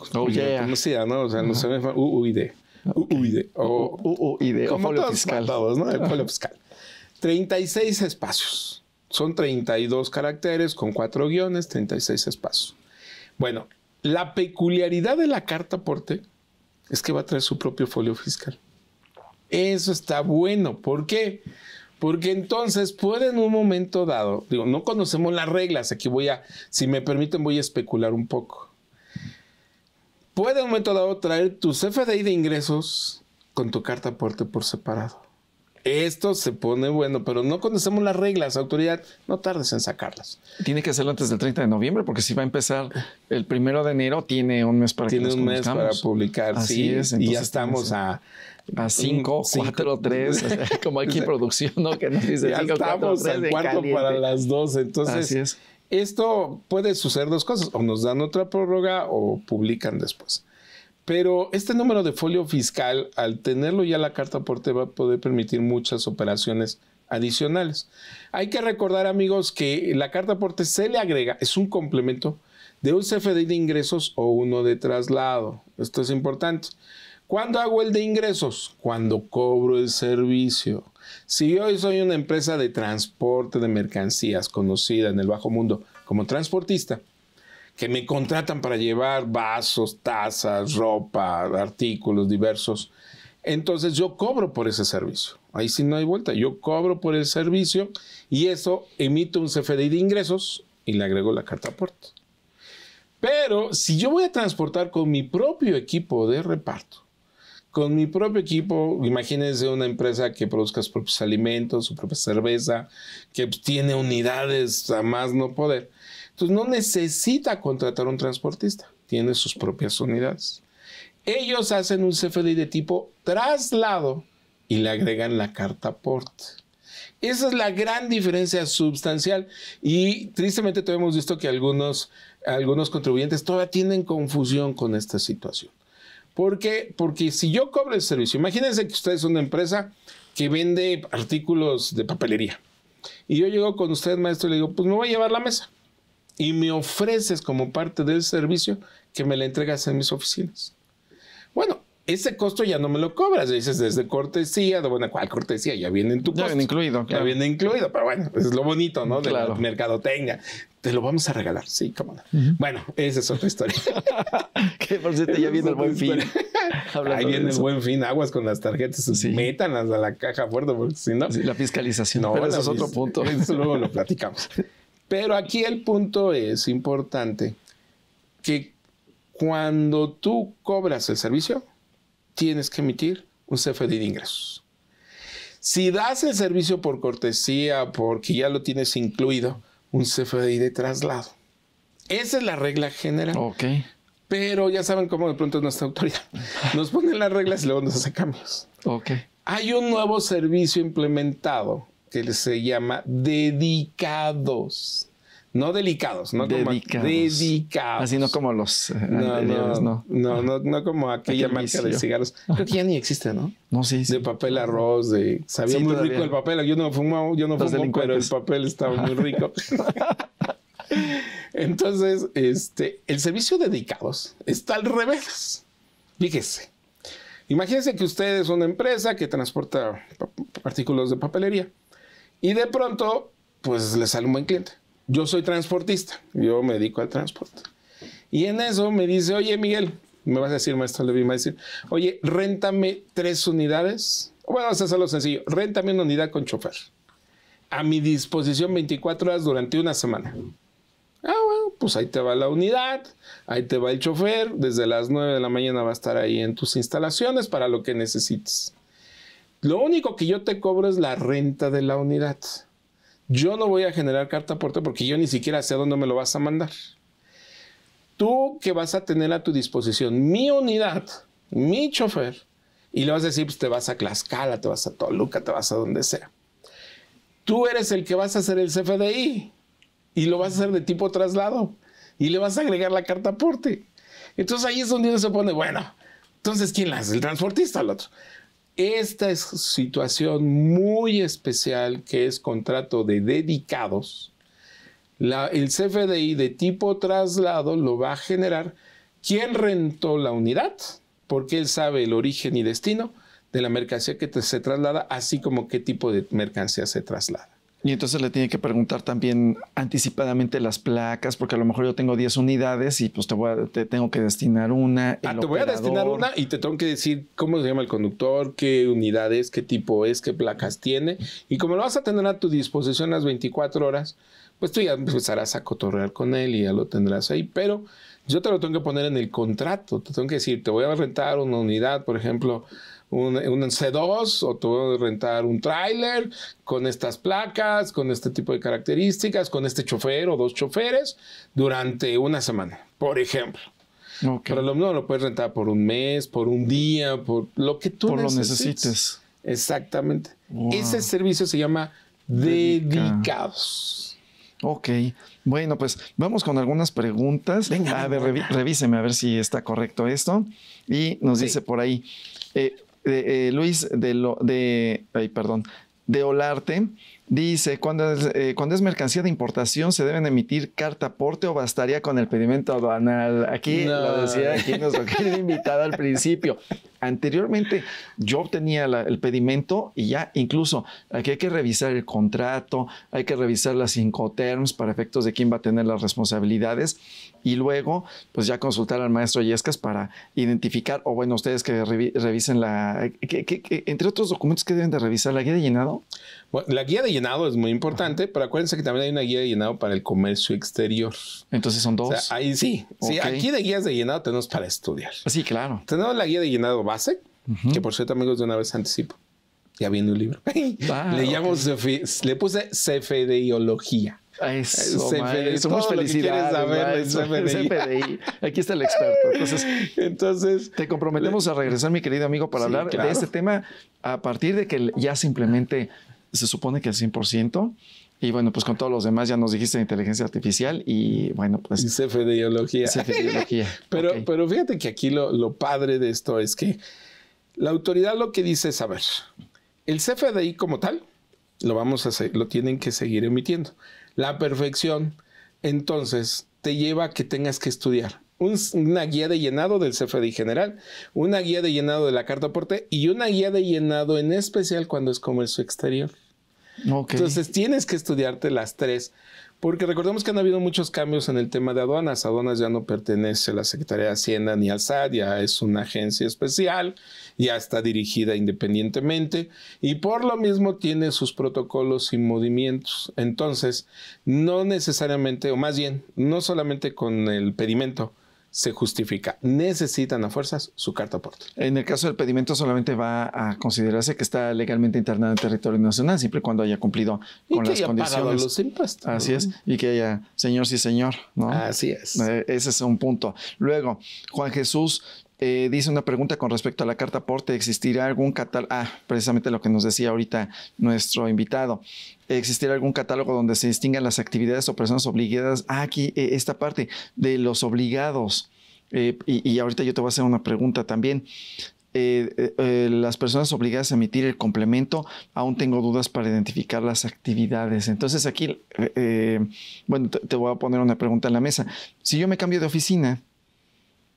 no sea, ¿no? O sea, no se ve UUID. UUID. O, UUID, o folio fiscal. ¿no? El folio fiscal. 36 espacios. Son 32 caracteres con cuatro guiones, 36 espacios. Bueno, la peculiaridad de la carta porte es que va a traer su propio folio fiscal. Eso está bueno. ¿Por qué? Porque entonces puede en un momento dado, digo, no conocemos las reglas, aquí voy a, si me permiten, voy a especular un poco. Puede en un momento dado traer tu CFDI de ingresos con tu carta aporte por separado. Esto se pone bueno, pero no conocemos las reglas, autoridad, no tardes en sacarlas. Tiene que hacerlo antes del 30 de noviembre, porque si va a empezar el primero de enero, tiene un mes para tiene un mes para publicar, Así sí, es, y ya estamos a, a 5, 4, 3, como aquí producción, ¿no? Que nos dice ya estamos cuarto para las 2. Entonces, esto puede suceder dos cosas, o nos dan otra prórroga o publican después. Pero este número de folio fiscal, al tenerlo ya la carta aporte, va a poder permitir muchas operaciones adicionales. Hay que recordar, amigos, que la carta aporte se le agrega, es un complemento de un CFDI de ingresos o uno de traslado. Esto es importante. ¿Cuándo hago el de ingresos? Cuando cobro el servicio. Si hoy soy una empresa de transporte de mercancías conocida en el bajo mundo como transportista, que me contratan para llevar vasos, tazas, ropa, artículos diversos, entonces yo cobro por ese servicio. Ahí sí no hay vuelta. Yo cobro por el servicio y eso emito un CFDI de ingresos y le agrego la carta aporte. Pero si yo voy a transportar con mi propio equipo de reparto, con mi propio equipo, imagínense una empresa que produzca sus propios alimentos, su propia cerveza, que tiene unidades a más no poder. Entonces no necesita contratar un transportista, tiene sus propias unidades. Ellos hacen un CFDI de tipo traslado y le agregan la carta porte. Esa es la gran diferencia sustancial y tristemente todavía hemos visto que algunos, algunos contribuyentes todavía tienen confusión con esta situación. Porque, porque si yo cobro el servicio, imagínense que ustedes son una empresa que vende artículos de papelería. Y yo llego con usted, maestro, y le digo, pues me voy a llevar la mesa. Y me ofreces como parte del servicio que me la entregas en mis oficinas. Bueno, ese costo ya no me lo cobras. Dices desde cortesía, de bueno, ¿cuál cortesía? Ya viene en tu costo. Ya viene incluido. Ya viene incluido, pero bueno, es lo bonito, ¿no? De mercado tenga. Te lo vamos a regalar, sí, cómo Bueno, esa es otra historia. que por ya viene el buen fin. Ahí viene el buen fin, aguas con las tarjetas, métanlas a la caja fuerte, porque si no. la fiscalización, no, pero eso es otro punto. Eso luego lo platicamos. Pero aquí el punto es importante que cuando tú cobras el servicio, tienes que emitir un CFDI de ingresos. Si das el servicio por cortesía, porque ya lo tienes incluido, un CFDI de traslado. Esa es la regla general. Ok. Pero ya saben cómo de pronto nuestra autoridad. Nos ponen las reglas y luego nos hace cambios. Ok. Hay un nuevo servicio implementado que se llama dedicados. No delicados, no como dedicados. Así no como los eh, no, no, no. No, no, como aquella marca de cigarros. Creo que ya ni existe, ¿no? No, sé. De papel arroz, de. Sabía muy rico el papel. Yo no fumaba, yo no fumaba, pero el papel estaba muy rico. Entonces, este, el servicio dedicados está al revés. Fíjese. Imagínense que usted es una empresa que transporta artículos de papelería y de pronto, pues le sale un buen cliente yo soy transportista, yo me dedico al transporte. Y en eso me dice, oye Miguel, me vas a decir, maestro Levi, me va a decir, oye, réntame tres unidades. Bueno, vamos a hacerlo sencillo, réntame una unidad con chofer. A mi disposición 24 horas durante una semana. Ah, bueno, pues ahí te va la unidad, ahí te va el chofer, desde las 9 de la mañana va a estar ahí en tus instalaciones para lo que necesites. Lo único que yo te cobro es la renta de la unidad yo no voy a generar carta aporte porque yo ni siquiera sé a dónde me lo vas a mandar. Tú que vas a tener a tu disposición mi unidad, mi chofer, y le vas a decir, pues te vas a Tlaxcala, te vas a Toluca, te vas a donde sea. Tú eres el que vas a hacer el CFDI y lo vas a hacer de tipo traslado y le vas a agregar la carta porte. Entonces ahí es donde uno se pone, bueno, entonces ¿quién la hace? ¿El transportista o el otro? esta es situación muy especial que es contrato de dedicados, el CFDI de tipo traslado lo va a generar quien rentó la unidad, porque él sabe el origen y destino de la mercancía que se traslada, así como qué tipo de mercancía se traslada. Y entonces le tiene que preguntar también anticipadamente las placas, porque a lo mejor yo tengo 10 unidades y pues te, voy te tengo que destinar una. Ah, te voy a destinar una y te tengo que decir cómo se llama el conductor, qué unidades, qué tipo es, qué placas tiene. Y como lo vas a tener a tu disposición las 24 horas, pues tú ya empezarás a cotorrear con él y ya lo tendrás ahí. Pero yo te lo tengo que poner en el contrato. Te tengo que decir, te voy a rentar una unidad, por ejemplo, un, C2 o tú rentar un tráiler con estas placas, con este tipo de características, con este chofer o dos choferes durante una semana, por ejemplo. Okay. Pero lo, no lo puedes rentar por un mes, por un día, por lo que tú necesites. Lo necesites. Exactamente. Ese servicio se llama dedicados. Ok, bueno, pues vamos con algunas preguntas. Venga, ah, a ver, revíseme a ver si está correcto esto. Y nos dice por ahí, eh, de, eh, Luis de, lo, de ay, perdón, de Olarte, Dice, cuando es, eh, cuando es mercancía de importación, ¿se deben emitir carta aporte o bastaría con el pedimento aduanal? Aquí lo decía, aquí nos lo quería invitar al principio. Anteriormente yo obtenía el pedimento y ya incluso aquí hay que revisar el contrato, hay que revisar las cinco terms para efectos de quién va a tener las responsabilidades y luego pues ya consultar al maestro Yescas para identificar, o bueno, ustedes que revisen la, eh, entre otros documentos que deben de revisar, la guía de llenado. Bueno, la guía de llenado es muy importante, pero acuérdense que también hay una guía de llenado para el comercio exterior. Entonces son dos. ahí sí. sí. Aquí de guías de llenado tenemos para estudiar. Sí, claro. Tenemos la guía de llenado base, que por cierto, amigos, de una vez anticipo. Ya viendo un libro. Ah, le, puse le puse cefedeología. Eso, CFDI, somos felicidades. Aquí está el experto. Entonces, te comprometemos a regresar, mi querido amigo, para hablar de este tema a partir de que ya simplemente se supone que el 100%. Y bueno, pues con todos los demás ya nos dijiste inteligencia artificial y bueno, pues... Y CF de ideología. pero, pero fíjate que aquí lo, padre de esto es que la autoridad lo que dice es, a ver, el CFDI como tal, lo vamos a hacer, lo tienen que seguir emitiendo. La perfección, entonces, te lleva a que tengas que estudiar una guía de llenado del CFDI general, una guía de llenado de la carta aporte y una guía de llenado en especial cuando es comercio exterior. Entonces tienes que estudiarte las tres, porque recordemos que han habido muchos cambios en el tema de aduanas. Aduanas ya no pertenece a la Secretaría de Hacienda ni al SAT, ya es una agencia especial, ya está dirigida independientemente y por lo mismo tiene sus protocolos y movimientos. Entonces, no necesariamente, o más bien, no solamente con el pedimento, se justifica. Necesitan a fuerzas su carta aporte. En el caso del pedimento solamente va a considerarse que está legalmente internado en territorio nacional, siempre y cuando haya cumplido con las condiciones. los impuestos. Así es, y que haya señor sí señor, ¿no? Así es. Eh, ese es un punto. Luego, Juan Jesús eh, dice una pregunta con respecto a la carta aporte. ¿Existirá algún catálogo? Ah, precisamente lo que nos decía ahorita nuestro invitado. ¿Existirá algún catálogo donde se distingan las actividades o personas obligadas? Ah, aquí, eh, esta parte de los obligados. Eh, y, ahorita yo te voy a hacer una pregunta también. las personas obligadas a emitir el complemento, aún tengo dudas para identificar las actividades. Entonces aquí, bueno, te voy a poner una pregunta en la mesa. Si yo me cambio de oficina,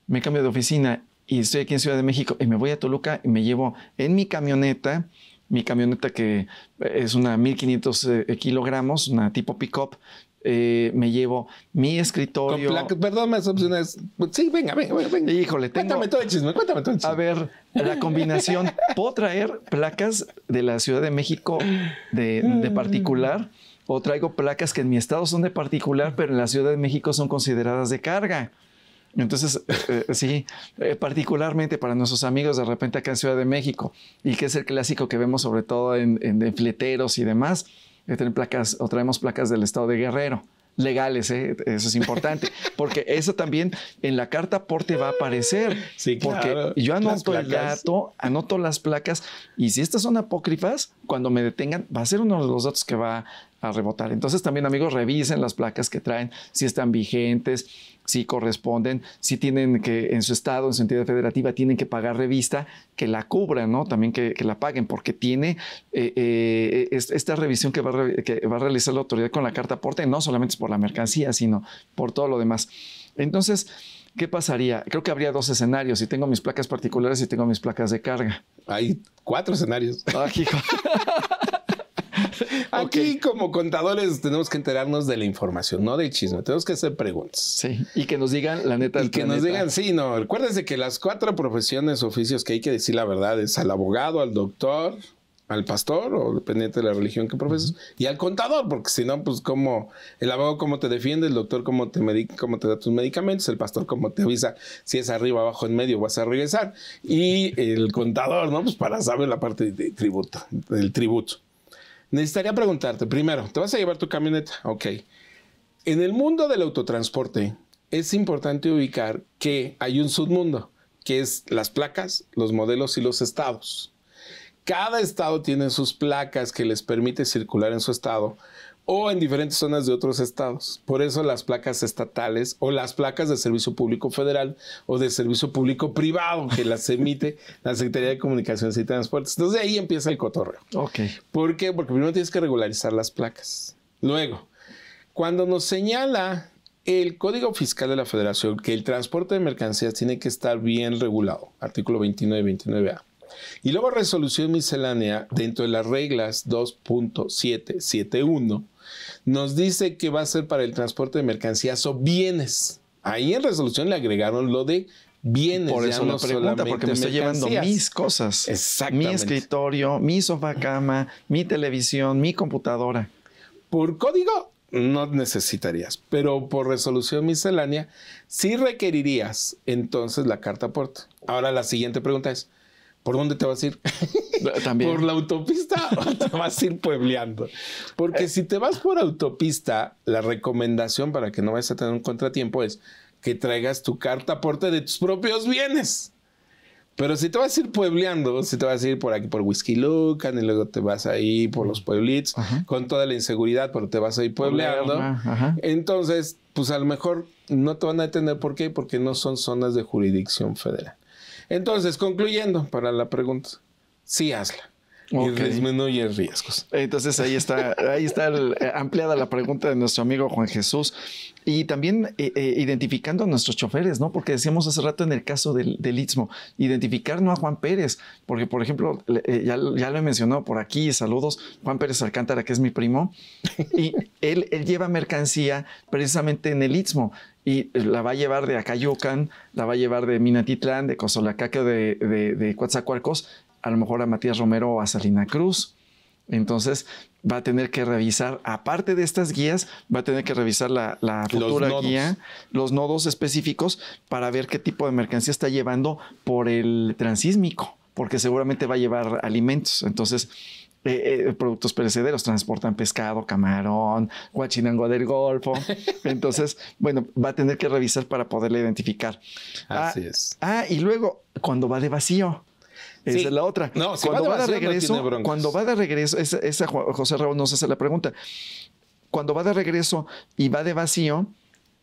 me cambio de oficina y estoy aquí en Ciudad de México y me voy a Toluca y me llevo en mi camioneta, mi camioneta que eh, es una 1500 eh, kilogramos, una tipo pick-up, eh, me llevo mi escritorio. perdón, más opciones. Pues sí, venga, venga, venga. Híjole, tengo... Cuéntame todo el chisme, cuéntame todo el chisme. A ver, la combinación. Puedo traer placas de la Ciudad de México de, de particular o traigo placas que en mi estado son de particular, pero en la Ciudad de México son consideradas de carga. Entonces, eh, eh, sí, eh, particularmente para nuestros amigos de repente acá en Ciudad de México, y que es el clásico que vemos sobre todo en, en, fleteros y demás, que placas o traemos placas del estado de Guerrero legales, eso es importante, porque eso también en la carta porte va a aparecer, sí, porque yo anoto el dato, anoto las placas, y si estas son apócrifas, cuando me detengan, va a ser uno de los datos que va a rebotar. Entonces también amigos, revisen las placas que traen, si están vigentes, si corresponden, si tienen que en su estado, en su entidad federativa, tienen que pagar revista, que la cubran, ¿no? También que, la paguen, porque tiene eh, eh, esta revisión que va, a, realizar la autoridad con la carta aporte, no solamente es por la mercancía, sino por todo lo demás. Entonces, ¿qué pasaría? Creo que habría dos escenarios, si tengo mis placas particulares y tengo mis placas de carga. Hay cuatro escenarios. Aquí, como contadores, tenemos que enterarnos de la información, no de chisme. Tenemos que hacer preguntas. Sí, y que nos digan la neta. Y que nos digan, sí, no. recuérdense que las cuatro profesiones, oficios que hay que decir la verdad es al abogado, al doctor, al pastor o dependiente de la religión que profeses y al contador, porque si no, pues como el abogado cómo te defiende, el doctor cómo te, cómo te da tus medicamentos, el pastor cómo te avisa si es arriba, abajo, en medio, vas a regresar y el contador, ¿no? Pues para saber la parte de tributo, del tributo. Necesitaría preguntarte, primero, ¿te vas a llevar tu camioneta? Ok. En el mundo del autotransporte es importante ubicar que hay un submundo, que es las placas, los modelos y los estados. Cada estado tiene sus placas que les permite circular en su estado, o en diferentes zonas de otros estados. Por eso las placas estatales o las placas de servicio público federal o de servicio público privado que las emite la Secretaría de Comunicaciones y Transportes. Entonces ahí empieza el cotorreo. Ok. ¿Por qué? Porque primero tienes que regularizar las placas. Luego, cuando nos señala el Código Fiscal de la Federación que el transporte de mercancías tiene que estar bien regulado, artículo 29 y 29A. Y luego resolución miscelánea dentro de las reglas 2.771 nos dice que va a ser para el transporte de mercancías o bienes. Ahí en resolución le agregaron lo de bienes. Por eso no pregunta, porque me estoy llevando mis cosas. Exactamente. Mi escritorio, mi sofá cama, mi televisión, mi computadora. Por código no necesitarías, pero por resolución miscelánea sí requerirías entonces la carta aporte. Ahora la siguiente pregunta es, ¿Por dónde te vas a ir? También. ¿Por la autopista o te vas a ir puebleando? Porque eh. si te vas por autopista, la recomendación para que no vayas a tener un contratiempo es que traigas tu carta aporte de tus propios bienes. Pero si te vas a ir puebleando, si te vas a ir por aquí por Whisky Lucan y luego te vas ahí por los pueblitos, con toda la inseguridad, pero te vas a ir puebleando, entonces, pues a lo mejor no te van a detener. ¿Por qué? Porque no son zonas de jurisdicción federal. Entonces, concluyendo para la pregunta, sí hazla y el riesgos. Entonces ahí está, ahí está eh, ampliada la pregunta de nuestro amigo Juan Jesús y también eh, eh, identificando a nuestros choferes, ¿no? Porque decíamos hace rato en el caso del, del Istmo, identificar no a Juan Pérez, porque por ejemplo, ya, ya, lo he mencionado por aquí, saludos, Juan Pérez Alcántara, que es mi primo, y él, él lleva mercancía precisamente en el Istmo y la va a llevar de Acayucan, la va a llevar de Minatitlán, de Cozolacaca, de, de, de Coatzacoalcos, a lo mejor a Matías Romero o a Salina Cruz. Entonces va a tener que revisar, aparte de estas guías, va a tener que revisar la, la futura los guía, los nodos específicos para ver qué tipo de mercancía está llevando por el transísmico, porque seguramente va a llevar alimentos. Entonces, eh, eh, productos perecederos, transportan pescado, camarón, guachinango del Golfo. Entonces, bueno, va a tener que revisar para poderle identificar. Ah, Así es. Ah, y luego, cuando va de vacío, esa es la otra. No, cuando, va de regreso, cuando va esa, José Raúl nos hace la pregunta. Cuando va de regreso y va de vacío,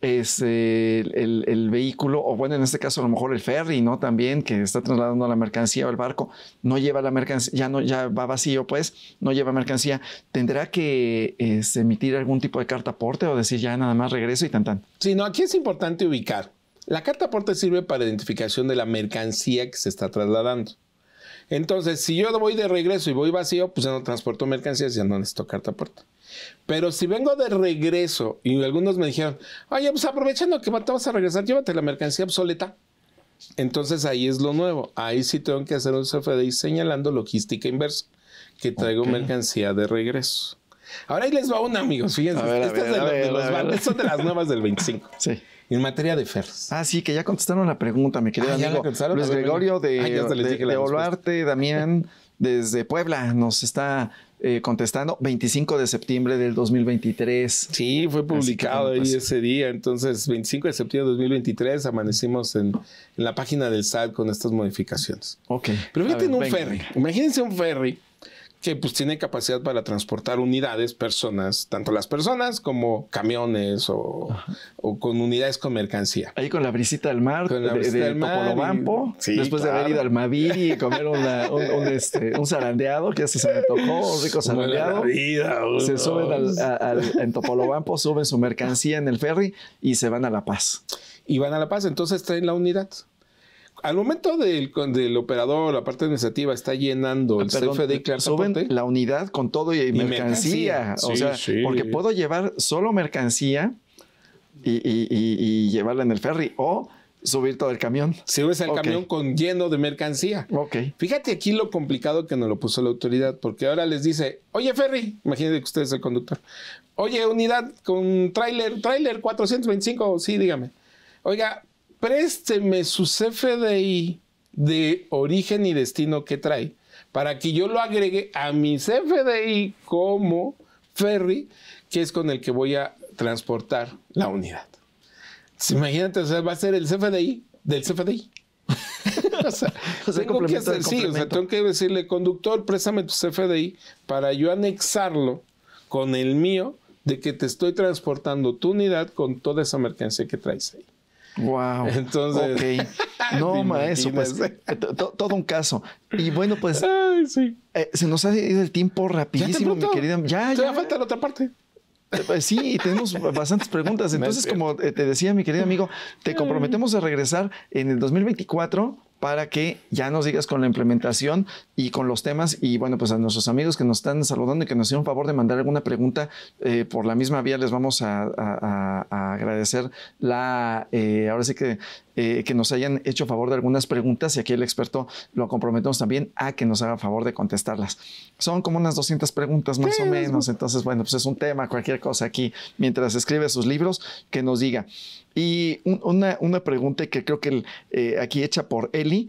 es eh, el, vehículo, o bueno, en este caso a lo mejor el ferry, ¿no? También que está trasladando la mercancía o el barco, no lleva la mercancía, ya, no, ya va vacío, pues, no lleva mercancía, tendrá que este, emitir algún tipo de carta aporte o decir ya nada más regreso y tan tan. Sí, no, aquí es importante ubicar. La carta aporte sirve para identificación de la mercancía que se está trasladando. Entonces, si yo voy de regreso y voy vacío, pues ya no transporto mercancías, ya no necesito carta puerta. Pero si vengo de regreso y algunos me dijeron, oye, pues aprovechando que te vas a regresar, llévate la mercancía obsoleta. Entonces ahí es lo nuevo. Ahí sí tengo que hacer un CFDI señalando logística inversa, que traigo mercancía de regreso. Ahora ahí les va un amigo. Fíjense, estas de, son de las nuevas del 25. Sí en materia de FERS. Ah, sí, que ya contestaron la pregunta, me querido ah, Luis Gregorio de, ah, Damián, desde Puebla, nos está eh, contestando 25 de septiembre del 2023. Sí, fue publicado ahí pues, ese día. Entonces, 25 de septiembre de 2023 amanecimos en, la página del SAT con estas modificaciones. Ok. Pero fíjate en un ferry. Imagínense un ferry que pues tiene capacidad para transportar unidades, personas, tanto las personas como camiones o, o con unidades con mercancía. Ahí con la brisita del mar, con la de, del Topolobampo, después de haber ido al Maviri y comer una, un, este, zarandeado, que se me tocó, un rico zarandeado. se suben al, en Topolobampo, suben su mercancía en el ferry y se van a La Paz. Y van a La Paz, entonces traen la unidad al momento del, del operador, la parte administrativa está llenando ah, el CFD la unidad con todo y, mercancía. o sea, porque puedo llevar solo mercancía y, llevarla en el ferry o subir todo el camión. Subes el camión con lleno de mercancía. Ok. Fíjate aquí lo complicado que nos lo puso la autoridad, porque ahora les dice, oye ferry, imagínate que usted es el conductor, oye unidad con tráiler, tráiler 425, sí, dígame. Oiga, présteme su CFDI de origen y destino que trae para que yo lo agregue a mi CFDI como ferry, que es con el que voy a transportar la unidad. imagínate, o va a ser el CFDI del CFDI. o sea, que tengo que decirle, conductor, préstame tu CFDI para yo anexarlo con el mío de que te estoy transportando tu unidad con toda esa mercancía que traes ahí. Wow. Entonces. no No, maestro, pues, eh, todo un caso. Y bueno, pues. sí. Eh, se nos ha ido el tiempo rapidísimo, mi querida. Ya, ya. falta la otra parte. Eh, pues, sí, tenemos bastantes preguntas. Entonces, como te decía mi querido amigo, te comprometemos a regresar en el 2024 para que ya nos digas con la implementación y con los temas. Y bueno, pues a nuestros amigos que nos están saludando y que nos hicieron favor de mandar alguna pregunta eh, por la misma vía, les vamos a, agradecer la, eh, ahora sí que, eh, que nos hayan hecho favor de algunas preguntas y aquí el experto lo comprometemos también a que nos haga favor de contestarlas. Son como unas 200 preguntas más o menos, entonces bueno, pues es un tema, cualquier cosa aquí, mientras escribe sus libros, que nos diga. Y una, una, pregunta que creo que eh, aquí hecha por Eli.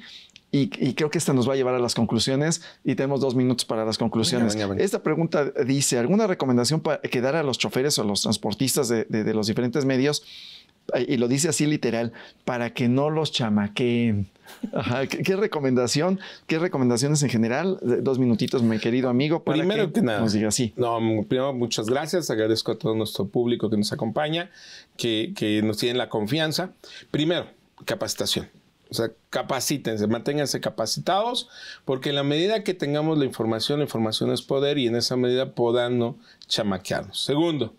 Y, creo que esta nos va a llevar a las conclusiones y tenemos dos minutos para las conclusiones. Esta pregunta dice, ¿alguna recomendación para que dar a los choferes o a los transportistas de, de los diferentes medios? y lo dice así literal, para que no los chamaqueen. ¿qué, recomendación? ¿Qué recomendaciones en general? Dos minutitos, mi querido amigo, primero que, nada, así. No, primero, muchas gracias. Agradezco a todo nuestro público que nos acompaña, que, que nos tienen la confianza. Primero, capacitación. O sea, capacítense, manténganse capacitados, porque en la medida que tengamos la información, la información es poder y en esa medida podamos chamaquearnos. Segundo,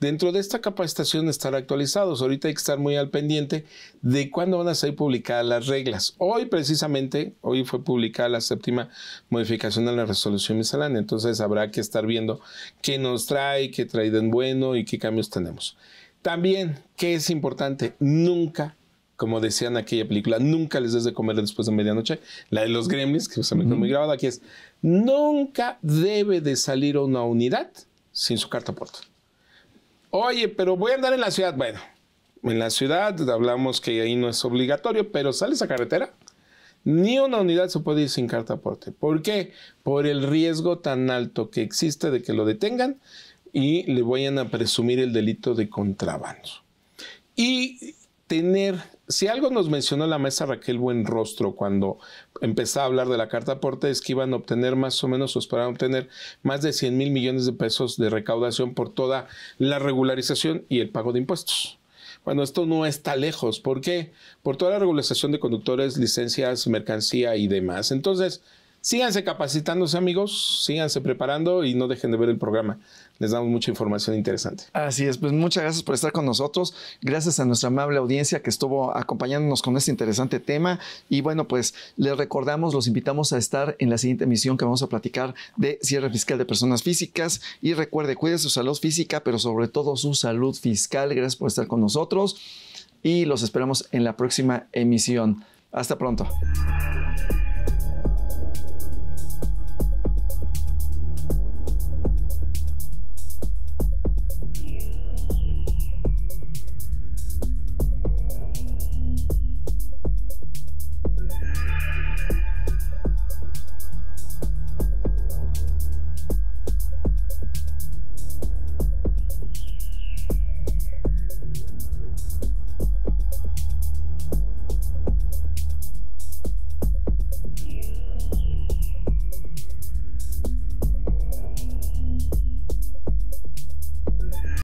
Dentro de esta capacitación estar actualizados. Ahorita hay que estar muy al pendiente de cuándo van a ser publicadas las reglas. Hoy precisamente, hoy fue publicada la séptima modificación a la resolución miscelánea. Entonces habrá que estar viendo qué nos trae, qué trae de bueno y qué cambios tenemos. También, que es importante? Nunca como decían aquella película, nunca les des de comer después de medianoche, la de los gremlins, que se me quedó muy grabada, aquí es, nunca debe de salir una unidad sin su carta cartaporte. Oye, pero voy a andar en la ciudad. Bueno, en la ciudad hablamos que ahí no es obligatorio, pero sales a carretera. Ni una unidad se puede ir sin carta aporte. ¿Por qué? Por el riesgo tan alto que existe de que lo detengan y le vayan a presumir el delito de contrabando. Y tener, si algo nos mencionó la mesa Raquel Buenrostro cuando empezaba a hablar de la carta aporte es que iban a obtener más o menos, o esperaban obtener más de 100 mil millones de pesos de recaudación por toda la regularización y el pago de impuestos. Bueno, esto no está lejos. ¿Por qué? Por toda la regularización de conductores, licencias, mercancía y demás. Entonces, síganse capacitándose amigos, síganse preparando y no dejen de ver el programa les damos mucha información interesante. Así es, pues muchas gracias por estar con nosotros. Gracias a nuestra amable audiencia que estuvo acompañándonos con este interesante tema. Y bueno, pues les recordamos, los invitamos a estar en la siguiente emisión que vamos a platicar de cierre fiscal de personas físicas. Y recuerde, cuide su salud física, pero sobre todo su salud fiscal. Gracias por estar con nosotros y los esperamos en la próxima emisión. Hasta pronto.